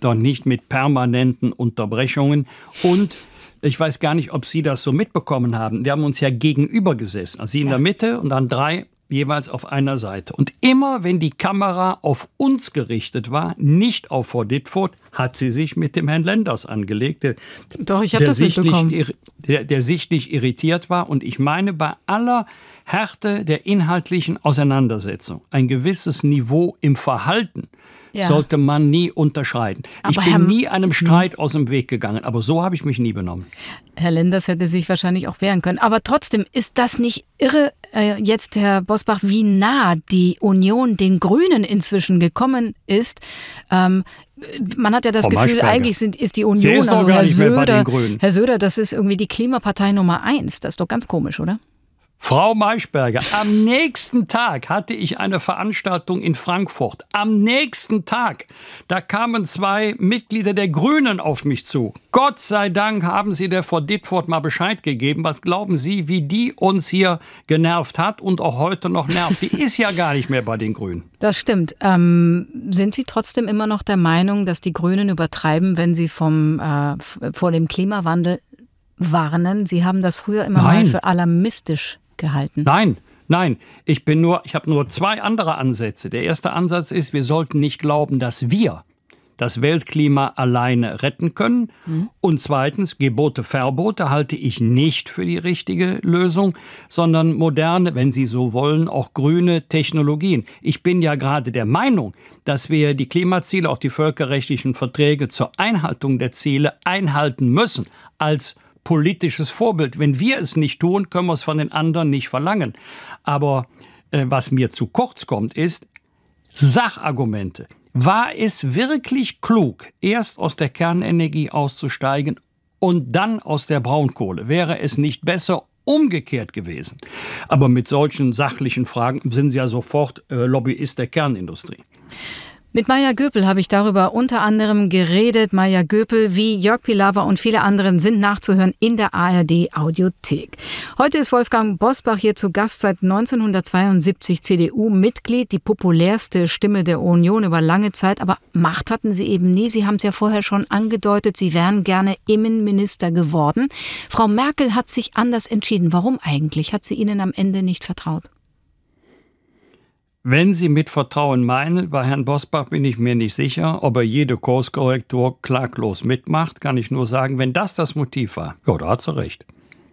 doch nicht mit permanenten Unterbrechungen und ich weiß gar nicht, ob Sie das so mitbekommen haben. Wir haben uns ja gegenüber gesessen. Also sie in der Mitte und dann drei jeweils auf einer Seite. Und immer wenn die Kamera auf uns gerichtet war, nicht auf Frau Ditfurth, hat sie sich mit dem Herrn Lenders angelegt. Der, Doch, ich habe das mitbekommen. Der, der sichtlich irritiert war. Und ich meine, bei aller Härte der inhaltlichen Auseinandersetzung, ein gewisses Niveau im Verhalten, ja. sollte man nie unterscheiden. Aber ich bin Herr, nie einem hm. Streit aus dem Weg gegangen, aber so habe ich mich nie benommen. Herr Lenders hätte sich wahrscheinlich auch wehren können. Aber trotzdem, ist das nicht irre äh, jetzt, Herr Bosbach, wie nah die Union den Grünen inzwischen gekommen ist? Ähm, man hat ja das Frau Gefühl, eigentlich sind, ist die Union, ist also Herr Söder, Herr Söder, das ist irgendwie die Klimapartei Nummer eins. Das ist doch ganz komisch, oder? Frau Maischberger, am nächsten Tag hatte ich eine Veranstaltung in Frankfurt. Am nächsten Tag, da kamen zwei Mitglieder der Grünen auf mich zu. Gott sei Dank haben sie der Frau Ditford mal Bescheid gegeben. Was glauben Sie, wie die uns hier genervt hat und auch heute noch nervt? Die ist ja gar nicht mehr bei den Grünen. Das stimmt. Ähm, sind Sie trotzdem immer noch der Meinung, dass die Grünen übertreiben, wenn sie vom, äh, vor dem Klimawandel warnen? Sie haben das früher immer Nein. mal für alarmistisch gehalten. Nein, Nein, ich bin nur, ich habe nur zwei andere Ansätze. Der erste Ansatz ist, wir sollten nicht glauben, dass wir das Weltklima alleine retten können. Mhm. Und zweitens, Gebote, Verbote halte ich nicht für die richtige Lösung, sondern moderne, wenn Sie so wollen, auch grüne Technologien. Ich bin ja gerade der Meinung, dass wir die Klimaziele, auch die völkerrechtlichen Verträge zur Einhaltung der Ziele einhalten müssen als politisches Vorbild. Wenn wir es nicht tun, können wir es von den anderen nicht verlangen. Aber äh, was mir zu kurz kommt, ist Sachargumente. War es wirklich klug, erst aus der Kernenergie auszusteigen und dann aus der Braunkohle? Wäre es nicht besser umgekehrt gewesen? Aber mit solchen sachlichen Fragen sind Sie ja sofort äh, Lobbyist der Kernindustrie. Mit Maya Göpel habe ich darüber unter anderem geredet. Maya Göpel, wie Jörg Pilawa und viele anderen sind nachzuhören in der ARD Audiothek. Heute ist Wolfgang Bosbach hier zu Gast, seit 1972 CDU-Mitglied, die populärste Stimme der Union über lange Zeit. Aber Macht hatten Sie eben nie. Sie haben es ja vorher schon angedeutet, Sie wären gerne Innenminister geworden. Frau Merkel hat sich anders entschieden. Warum eigentlich? Hat sie Ihnen am Ende nicht vertraut? Wenn Sie mit Vertrauen meinen, bei Herrn Bosbach bin ich mir nicht sicher, ob er jede Kurskorrektur klaglos mitmacht, kann ich nur sagen, wenn das das Motiv war, ja, da hat sie recht.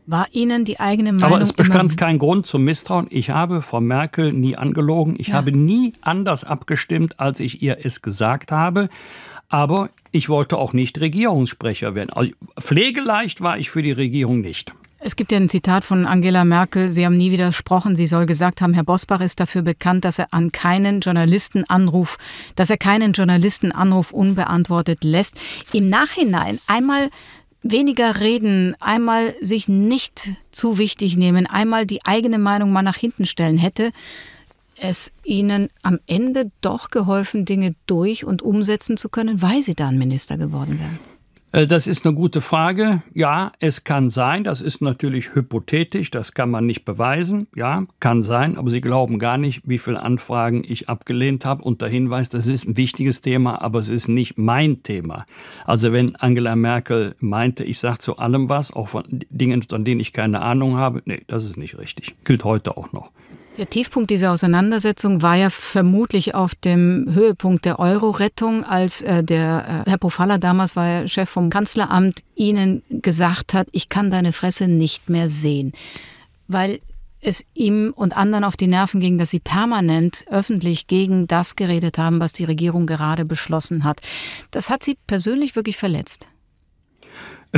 War Ihnen die eigene Meinung? Aber es bestand kein Grund zum Misstrauen. Ich habe Frau Merkel nie angelogen. Ich ja. habe nie anders abgestimmt, als ich ihr es gesagt habe. Aber ich wollte auch nicht Regierungssprecher werden. Also pflegeleicht war ich für die Regierung nicht. Es gibt ja ein Zitat von Angela Merkel, Sie haben nie widersprochen, sie soll gesagt haben, Herr Bosbach ist dafür bekannt, dass er an keinen Journalistenanruf, dass er keinen Journalistenanruf unbeantwortet lässt. Im Nachhinein einmal weniger reden, einmal sich nicht zu wichtig nehmen, einmal die eigene Meinung mal nach hinten stellen, hätte es Ihnen am Ende doch geholfen, Dinge durch und umsetzen zu können, weil Sie dann Minister geworden wären? Äh, das ist eine gute Frage. Ja, es kann sein. Das ist natürlich hypothetisch. Das kann man nicht beweisen. Ja, kann sein. Aber Sie glauben gar nicht, wie viele Anfragen ich abgelehnt habe. Unter Hinweis, das ist ein wichtiges Thema, aber es ist nicht mein Thema. Also wenn Angela Merkel meinte, ich sage zu allem was, auch von Dingen, von denen ich keine Ahnung habe, nee, das ist nicht richtig. Gilt heute auch noch. Der Tiefpunkt dieser Auseinandersetzung war ja vermutlich auf dem Höhepunkt der Euro-Rettung, als äh, der äh, Herr Pofalla, damals war er Chef vom Kanzleramt, Ihnen gesagt hat, ich kann deine Fresse nicht mehr sehen. Weil es ihm und anderen auf die Nerven ging, dass sie permanent öffentlich gegen das geredet haben, was die Regierung gerade beschlossen hat. Das hat sie persönlich wirklich verletzt.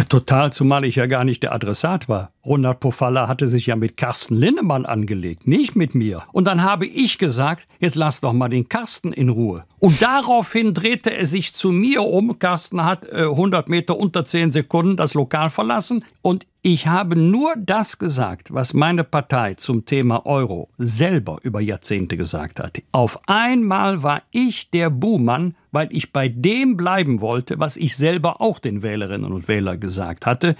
Total, zumal ich ja gar nicht der Adressat war. Ronald Pofalla hatte sich ja mit Carsten Linnemann angelegt, nicht mit mir. Und dann habe ich gesagt, jetzt lass doch mal den Carsten in Ruhe. Und daraufhin drehte er sich zu mir um. Carsten hat äh, 100 Meter unter 10 Sekunden das Lokal verlassen und ich habe nur das gesagt, was meine Partei zum Thema Euro selber über Jahrzehnte gesagt hat. Auf einmal war ich der Buhmann, weil ich bei dem bleiben wollte, was ich selber auch den Wählerinnen und Wählern gesagt hatte.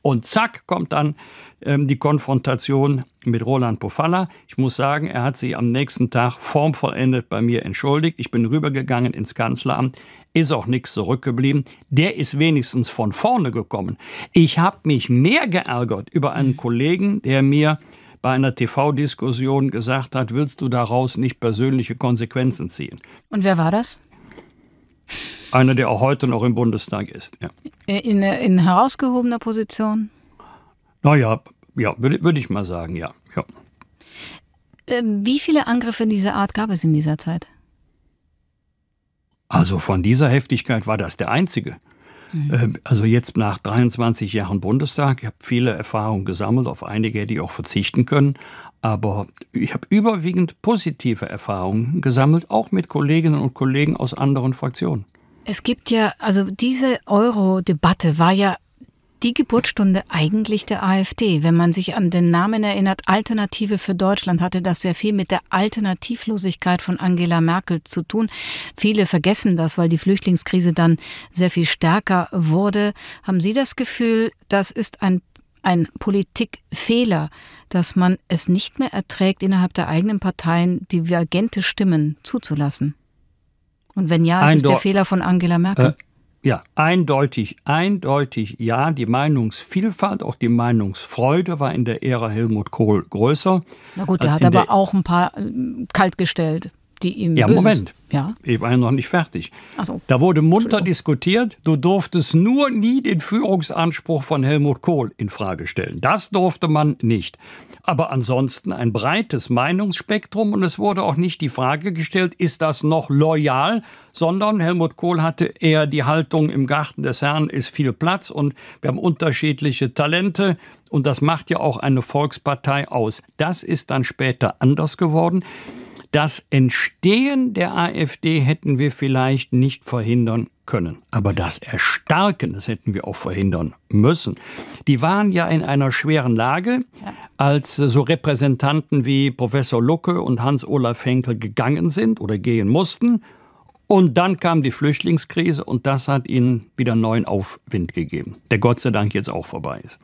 Und zack kommt dann ähm, die Konfrontation mit Roland Pofalla. Ich muss sagen, er hat sich am nächsten Tag formvollendet bei mir entschuldigt. Ich bin rübergegangen ins Kanzleramt ist auch nichts zurückgeblieben. Der ist wenigstens von vorne gekommen. Ich habe mich mehr geärgert über einen hm. Kollegen, der mir bei einer TV-Diskussion gesagt hat, willst du daraus nicht persönliche Konsequenzen ziehen? Und wer war das? Einer, der auch heute noch im Bundestag ist. Ja. Äh, in, äh, in herausgehobener Position? Naja, ja, würde würd ich mal sagen, ja. ja. Ähm, wie viele Angriffe dieser Art gab es in dieser Zeit? Also von dieser Heftigkeit war das der einzige. Mhm. Ähm, also jetzt nach 23 Jahren Bundestag, ich habe viele Erfahrungen gesammelt, auf einige hätte ich auch verzichten können, aber ich habe überwiegend positive Erfahrungen gesammelt, auch mit Kolleginnen und Kollegen aus anderen Fraktionen. Es gibt ja, also diese Euro-Debatte war ja die Geburtsstunde eigentlich der AfD? Wenn man sich an den Namen erinnert, Alternative für Deutschland hatte das sehr viel mit der Alternativlosigkeit von Angela Merkel zu tun. Viele vergessen das, weil die Flüchtlingskrise dann sehr viel stärker wurde. Haben Sie das Gefühl, das ist ein ein Politikfehler, dass man es nicht mehr erträgt, innerhalb der eigenen Parteien divergente Stimmen zuzulassen? Und wenn ja, ist es der Fehler von Angela Merkel? Äh, ja, eindeutig, eindeutig ja. Die Meinungsvielfalt, auch die Meinungsfreude war in der Ära Helmut Kohl größer. Na gut, der hat aber auch ein paar äh, kaltgestellt die ihm. Ja, Böses Moment. Ja? Ich war ja noch nicht fertig. so. Da wurde munter diskutiert, du durftest nur nie den Führungsanspruch von Helmut Kohl in Frage stellen. Das durfte man nicht. Aber ansonsten ein breites Meinungsspektrum und es wurde auch nicht die Frage gestellt, ist das noch loyal, sondern Helmut Kohl hatte eher die Haltung, im Garten des Herrn ist viel Platz und wir haben unterschiedliche Talente und das macht ja auch eine Volkspartei aus. Das ist dann später anders geworden. Das Entstehen der AfD hätten wir vielleicht nicht verhindern können. Aber das Erstarken, das hätten wir auch verhindern müssen. Die waren ja in einer schweren Lage, als so Repräsentanten wie Professor Lucke und Hans-Olaf Henkel gegangen sind oder gehen mussten. Und dann kam die Flüchtlingskrise und das hat ihnen wieder neuen Aufwind gegeben, der Gott sei Dank jetzt auch vorbei ist.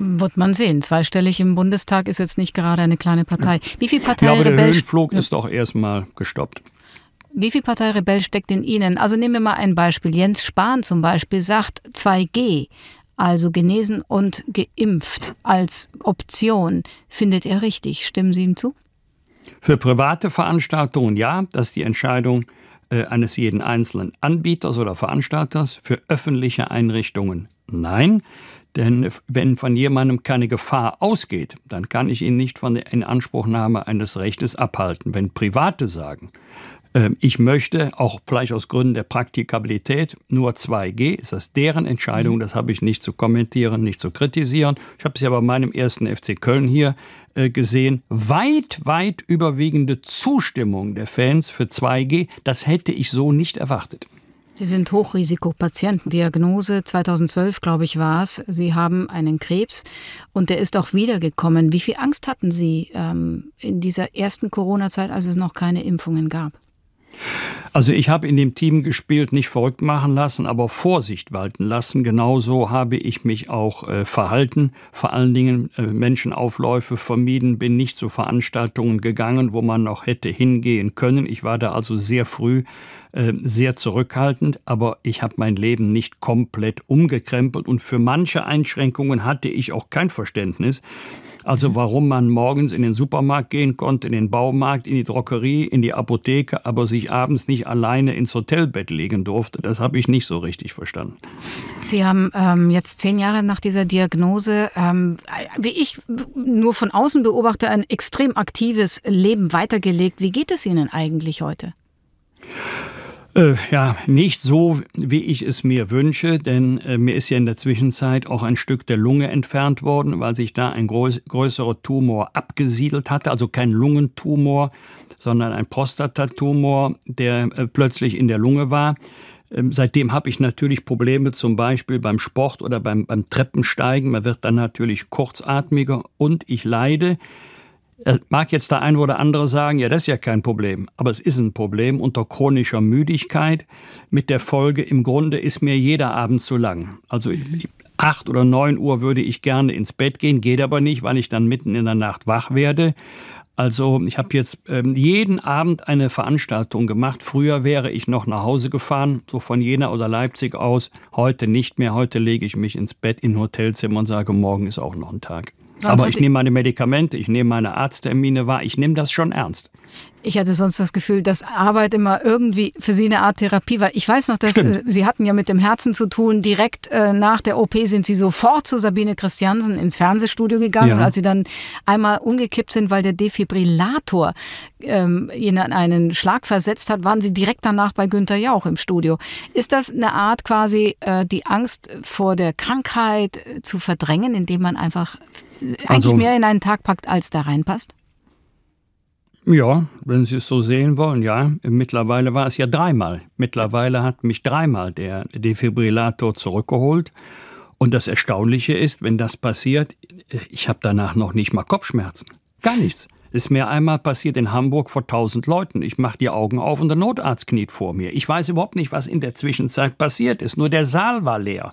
Wird man sehen. Zweistellig im Bundestag ist jetzt nicht gerade eine kleine Partei. Wie viel Partei? Ja, aber der Rebell Höhenflug ist doch erstmal gestoppt. Wie viel Partei Rebell steckt in Ihnen? Also nehmen wir mal ein Beispiel. Jens Spahn zum Beispiel sagt 2G, also genesen und geimpft als Option. Findet er richtig? Stimmen Sie ihm zu? Für private Veranstaltungen ja, das ist die Entscheidung äh, eines jeden einzelnen Anbieters oder Veranstalters. Für öffentliche Einrichtungen nein. Denn wenn von jemandem keine Gefahr ausgeht, dann kann ich ihn nicht von der Inanspruchnahme eines Rechtes abhalten. Wenn Private sagen, ähm, ich möchte, auch vielleicht aus Gründen der Praktikabilität, nur 2G. Ist das deren Entscheidung? Mhm. Das habe ich nicht zu kommentieren, nicht zu kritisieren. Ich habe es ja bei meinem ersten FC Köln hier äh, gesehen. Weit, weit überwiegende Zustimmung der Fans für 2G. Das hätte ich so nicht erwartet. Sie sind Hochrisikopatienten. Diagnose 2012, glaube ich, war es. Sie haben einen Krebs und der ist auch wiedergekommen. Wie viel Angst hatten Sie ähm, in dieser ersten Corona-Zeit, als es noch keine Impfungen gab? Also ich habe in dem Team gespielt, nicht verrückt machen lassen, aber Vorsicht walten lassen. Genauso habe ich mich auch äh, verhalten. Vor allen Dingen äh, Menschenaufläufe vermieden, bin nicht zu Veranstaltungen gegangen, wo man noch hätte hingehen können. Ich war da also sehr früh äh, sehr zurückhaltend, aber ich habe mein Leben nicht komplett umgekrempelt und für manche Einschränkungen hatte ich auch kein Verständnis. Also mhm. warum man morgens in den Supermarkt gehen konnte, in den Baumarkt, in die Drogerie, in die Apotheke, aber sich abends nicht alleine ins Hotelbett legen durfte, das habe ich nicht so richtig verstanden. Sie haben ähm, jetzt zehn Jahre nach dieser Diagnose, ähm, wie ich nur von außen beobachte, ein extrem aktives Leben weitergelegt. Wie geht es Ihnen eigentlich heute? Äh, ja, nicht so, wie ich es mir wünsche, denn äh, mir ist ja in der Zwischenzeit auch ein Stück der Lunge entfernt worden, weil sich da ein groß, größerer Tumor abgesiedelt hatte, also kein Lungentumor, sondern ein Prostatatumor, der äh, plötzlich in der Lunge war. Ähm, seitdem habe ich natürlich Probleme zum Beispiel beim Sport oder beim, beim Treppensteigen. Man wird dann natürlich kurzatmiger und ich leide Mag jetzt der ein oder andere sagen, ja, das ist ja kein Problem, aber es ist ein Problem unter chronischer Müdigkeit mit der Folge, im Grunde ist mir jeder Abend zu lang. Also acht oder neun Uhr würde ich gerne ins Bett gehen, geht aber nicht, weil ich dann mitten in der Nacht wach werde. Also ich habe jetzt ähm, jeden Abend eine Veranstaltung gemacht. Früher wäre ich noch nach Hause gefahren, so von Jena oder Leipzig aus. Heute nicht mehr. Heute lege ich mich ins Bett in Hotelzimmer und sage, morgen ist auch noch ein Tag. Sonst Aber ich nehme meine Medikamente, ich nehme meine Arzttermine wahr, ich nehme das schon ernst. Ich hatte sonst das Gefühl, dass Arbeit immer irgendwie für Sie eine Art Therapie war. Ich weiß noch, dass Stimmt. Äh, sie hatten ja mit dem Herzen zu tun. Direkt äh, nach der OP sind Sie sofort zu Sabine Christiansen ins Fernsehstudio gegangen. Ja. Und als Sie dann einmal umgekippt sind, weil der Defibrillator ähm, Ihnen einen Schlag versetzt hat, waren Sie direkt danach bei Günter Jauch im Studio. Ist das eine Art quasi, äh, die Angst vor der Krankheit äh, zu verdrängen, indem man einfach äh, also, eigentlich mehr in einen Tag packt, als da reinpasst? Ja, wenn Sie es so sehen wollen, ja. Mittlerweile war es ja dreimal. Mittlerweile hat mich dreimal der Defibrillator zurückgeholt. Und das Erstaunliche ist, wenn das passiert, ich habe danach noch nicht mal Kopfschmerzen. Gar nichts. Ist mir einmal passiert in Hamburg vor tausend Leuten. Ich mache die Augen auf und der Notarzt kniet vor mir. Ich weiß überhaupt nicht, was in der Zwischenzeit passiert ist. Nur der Saal war leer.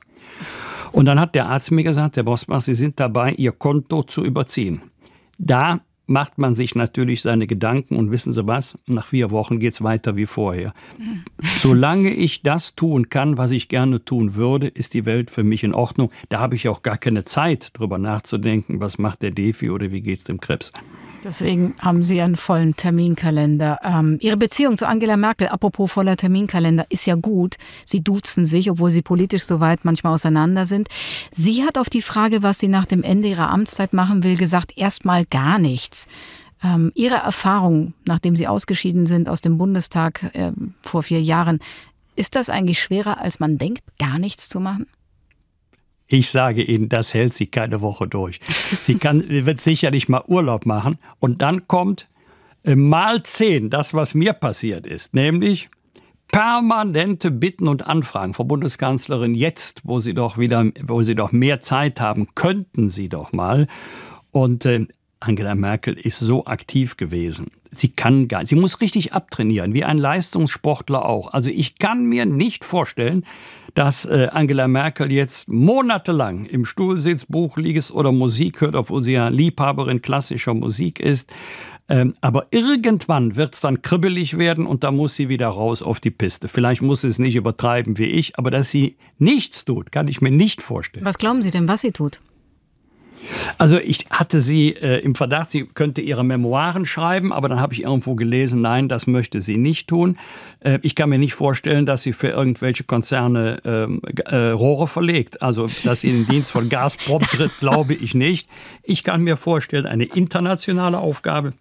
Und dann hat der Arzt mir gesagt, Herr Bosbach, Sie sind dabei, Ihr Konto zu überziehen. Da macht man sich natürlich seine Gedanken und wissen Sie was, nach vier Wochen geht es weiter wie vorher. (laughs) Solange ich das tun kann, was ich gerne tun würde, ist die Welt für mich in Ordnung. Da habe ich auch gar keine Zeit, darüber nachzudenken, was macht der Defi oder wie geht es dem Krebs. Deswegen haben Sie einen vollen Terminkalender. Ähm, Ihre Beziehung zu Angela Merkel, apropos voller Terminkalender, ist ja gut. Sie duzen sich, obwohl Sie politisch soweit manchmal auseinander sind. Sie hat auf die Frage, was sie nach dem Ende ihrer Amtszeit machen will, gesagt, erstmal gar nichts. Ähm, ihre Erfahrung, nachdem Sie ausgeschieden sind aus dem Bundestag äh, vor vier Jahren, ist das eigentlich schwerer, als man denkt, gar nichts zu machen? Ich sage Ihnen, das hält sie keine Woche durch. Sie kann, (laughs) wird sicherlich mal Urlaub machen und dann kommt äh, mal zehn das, was mir passiert ist, nämlich permanente Bitten und Anfragen. Frau Bundeskanzlerin, jetzt, wo Sie doch wieder, wo Sie doch mehr Zeit haben, könnten Sie doch mal. Und äh, Angela Merkel ist so aktiv gewesen. Sie kann gar, sie muss richtig abtrainieren, wie ein Leistungssportler auch. Also ich kann mir nicht vorstellen, dass äh, Angela Merkel jetzt monatelang im Stuhl sitzt, Buch liest oder Musik hört, obwohl sie ja Liebhaberin klassischer Musik ist. Ähm, aber irgendwann wird es dann kribbelig werden und da muss sie wieder raus auf die Piste. Vielleicht muss sie es nicht übertreiben wie ich, aber dass sie nichts tut, kann ich mir nicht vorstellen. Was glauben Sie denn, was sie tut? Also ich hatte sie äh, im Verdacht, sie könnte ihre Memoiren schreiben, aber dann habe ich irgendwo gelesen, nein, das möchte sie nicht tun. Äh, ich kann mir nicht vorstellen, dass sie für irgendwelche Konzerne ähm, äh, Rohre verlegt. Also, dass sie in den Dienst von Gazprom (laughs) tritt, glaube ich nicht. Ich kann mir vorstellen, eine internationale Aufgabe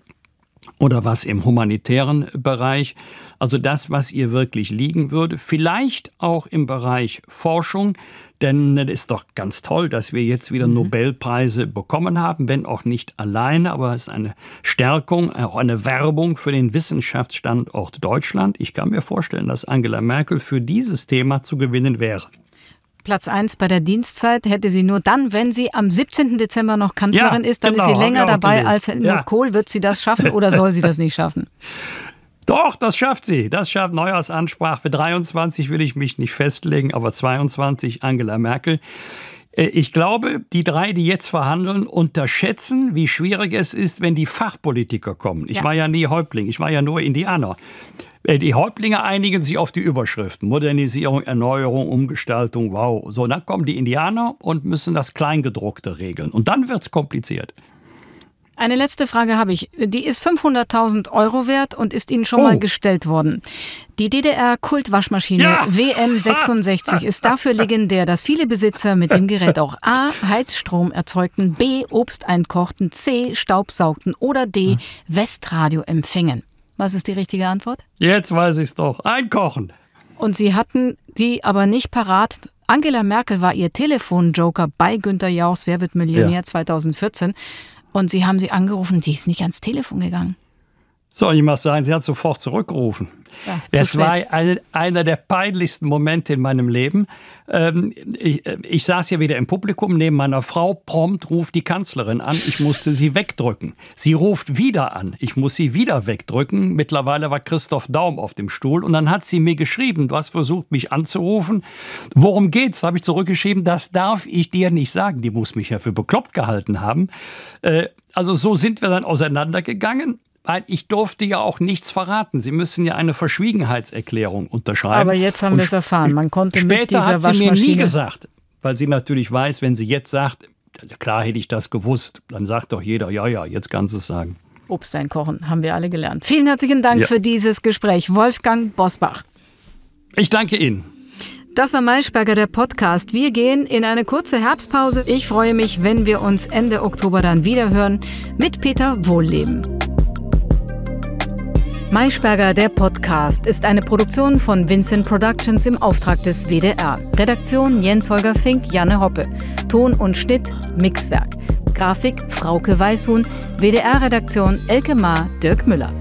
oder was im humanitären Bereich, also das, was ihr wirklich liegen würde, vielleicht auch im Bereich Forschung, denn es ist doch ganz toll, dass wir jetzt wieder mhm. Nobelpreise bekommen haben, wenn auch nicht alleine, aber es ist eine Stärkung, auch eine Werbung für den Wissenschaftsstandort Deutschland. Ich kann mir vorstellen, dass Angela Merkel für dieses Thema zu gewinnen wäre. Platz 1 bei der Dienstzeit hätte sie nur dann, wenn sie am 17. Dezember noch Kanzlerin ja, ist, dann genau, ist sie genau, länger dabei als Herr ja. Kohl. Wird sie das schaffen oder soll sie das nicht schaffen? (laughs) Doch, das schafft sie. Das schafft Neujahrsansprache. Für 23 will ich mich nicht festlegen, aber 22 Angela Merkel. Äh, ich glaube, die drei, die jetzt verhandeln, unterschätzen, wie schwierig es ist, wenn die Fachpolitiker kommen. Ich ja. war ja nie Häuptling, ich war ja nur Indianer. Äh, die Häuptlinge einigen sich auf die Überschriften. Modernisierung, Erneuerung, Umgestaltung, wow. So, dann kommen die Indianer und müssen das Kleingedruckte regeln. Und dann wird es kompliziert. Eine letzte Frage habe ich. Die ist 500.000 Euro wert und ist Ihnen schon oh. mal gestellt worden. Die DDR-Kultwaschmaschine ja! WM66 ist dafür legendär, dass viele Besitzer mit dem Gerät auch A. Heizstrom erzeugten, B. Obst einkochten, C. Staubsaugten oder D. Westradio empfingen. Was ist die richtige Antwort? Jetzt weiß ich es doch. Einkochen. Und Sie hatten die aber nicht parat, Angela Merkel war ihr Telefon-Joker bei Günter Jauchs Wer wird Millionär ja. 2014. Und sie haben sie angerufen, die ist nicht ans Telefon gegangen soll ich mal sagen, sie hat sofort zurückgerufen. Ja, das war ein, einer der peinlichsten Momente in meinem Leben. Ähm, ich, ich, saß ja wieder im Publikum neben meiner Frau. Prompt ruft die Kanzlerin an. Ich musste sie wegdrücken. Sie ruft wieder an. Ich muss sie wieder wegdrücken. Mittlerweile war Christoph Daum auf dem Stuhl. Und dann hat sie mir geschrieben, du hast versucht, mich anzurufen. Worum geht's? habe ich zurückgeschrieben, das darf ich dir nicht sagen. Die muss mich ja für bekloppt gehalten haben. Äh, also so sind wir dann auseinandergegangen weil ich durfte ja auch nichts verraten. Sie müssen ja eine Verschwiegenheitserklärung unterschreiben. Aber jetzt haben wir es erfahren. Man konnte später mit hat sie mir nie gesagt, weil sie natürlich weiß, wenn sie jetzt sagt, klar hätte ich das gewusst, dann sagt doch jeder, ja, ja, jetzt kannst du es sagen. Obst einkochen, haben wir alle gelernt. Vielen herzlichen Dank ja. für dieses Gespräch, Wolfgang Bosbach. Ich danke Ihnen. Das war Maischberger, der Podcast. Wir gehen in eine kurze Herbstpause. Ich freue mich, wenn wir uns Ende Oktober dann wiederhören mit Peter Wohlleben. Maischberger, der Podcast, ist eine Produktion von Vincent Productions im Auftrag des WDR. Redaktion Jens-Holger Fink, Janne Hoppe. Ton und Schnitt Mixwerk. Grafik Frauke Weißhuhn. WDR-Redaktion Elke Maar, Dirk Müller.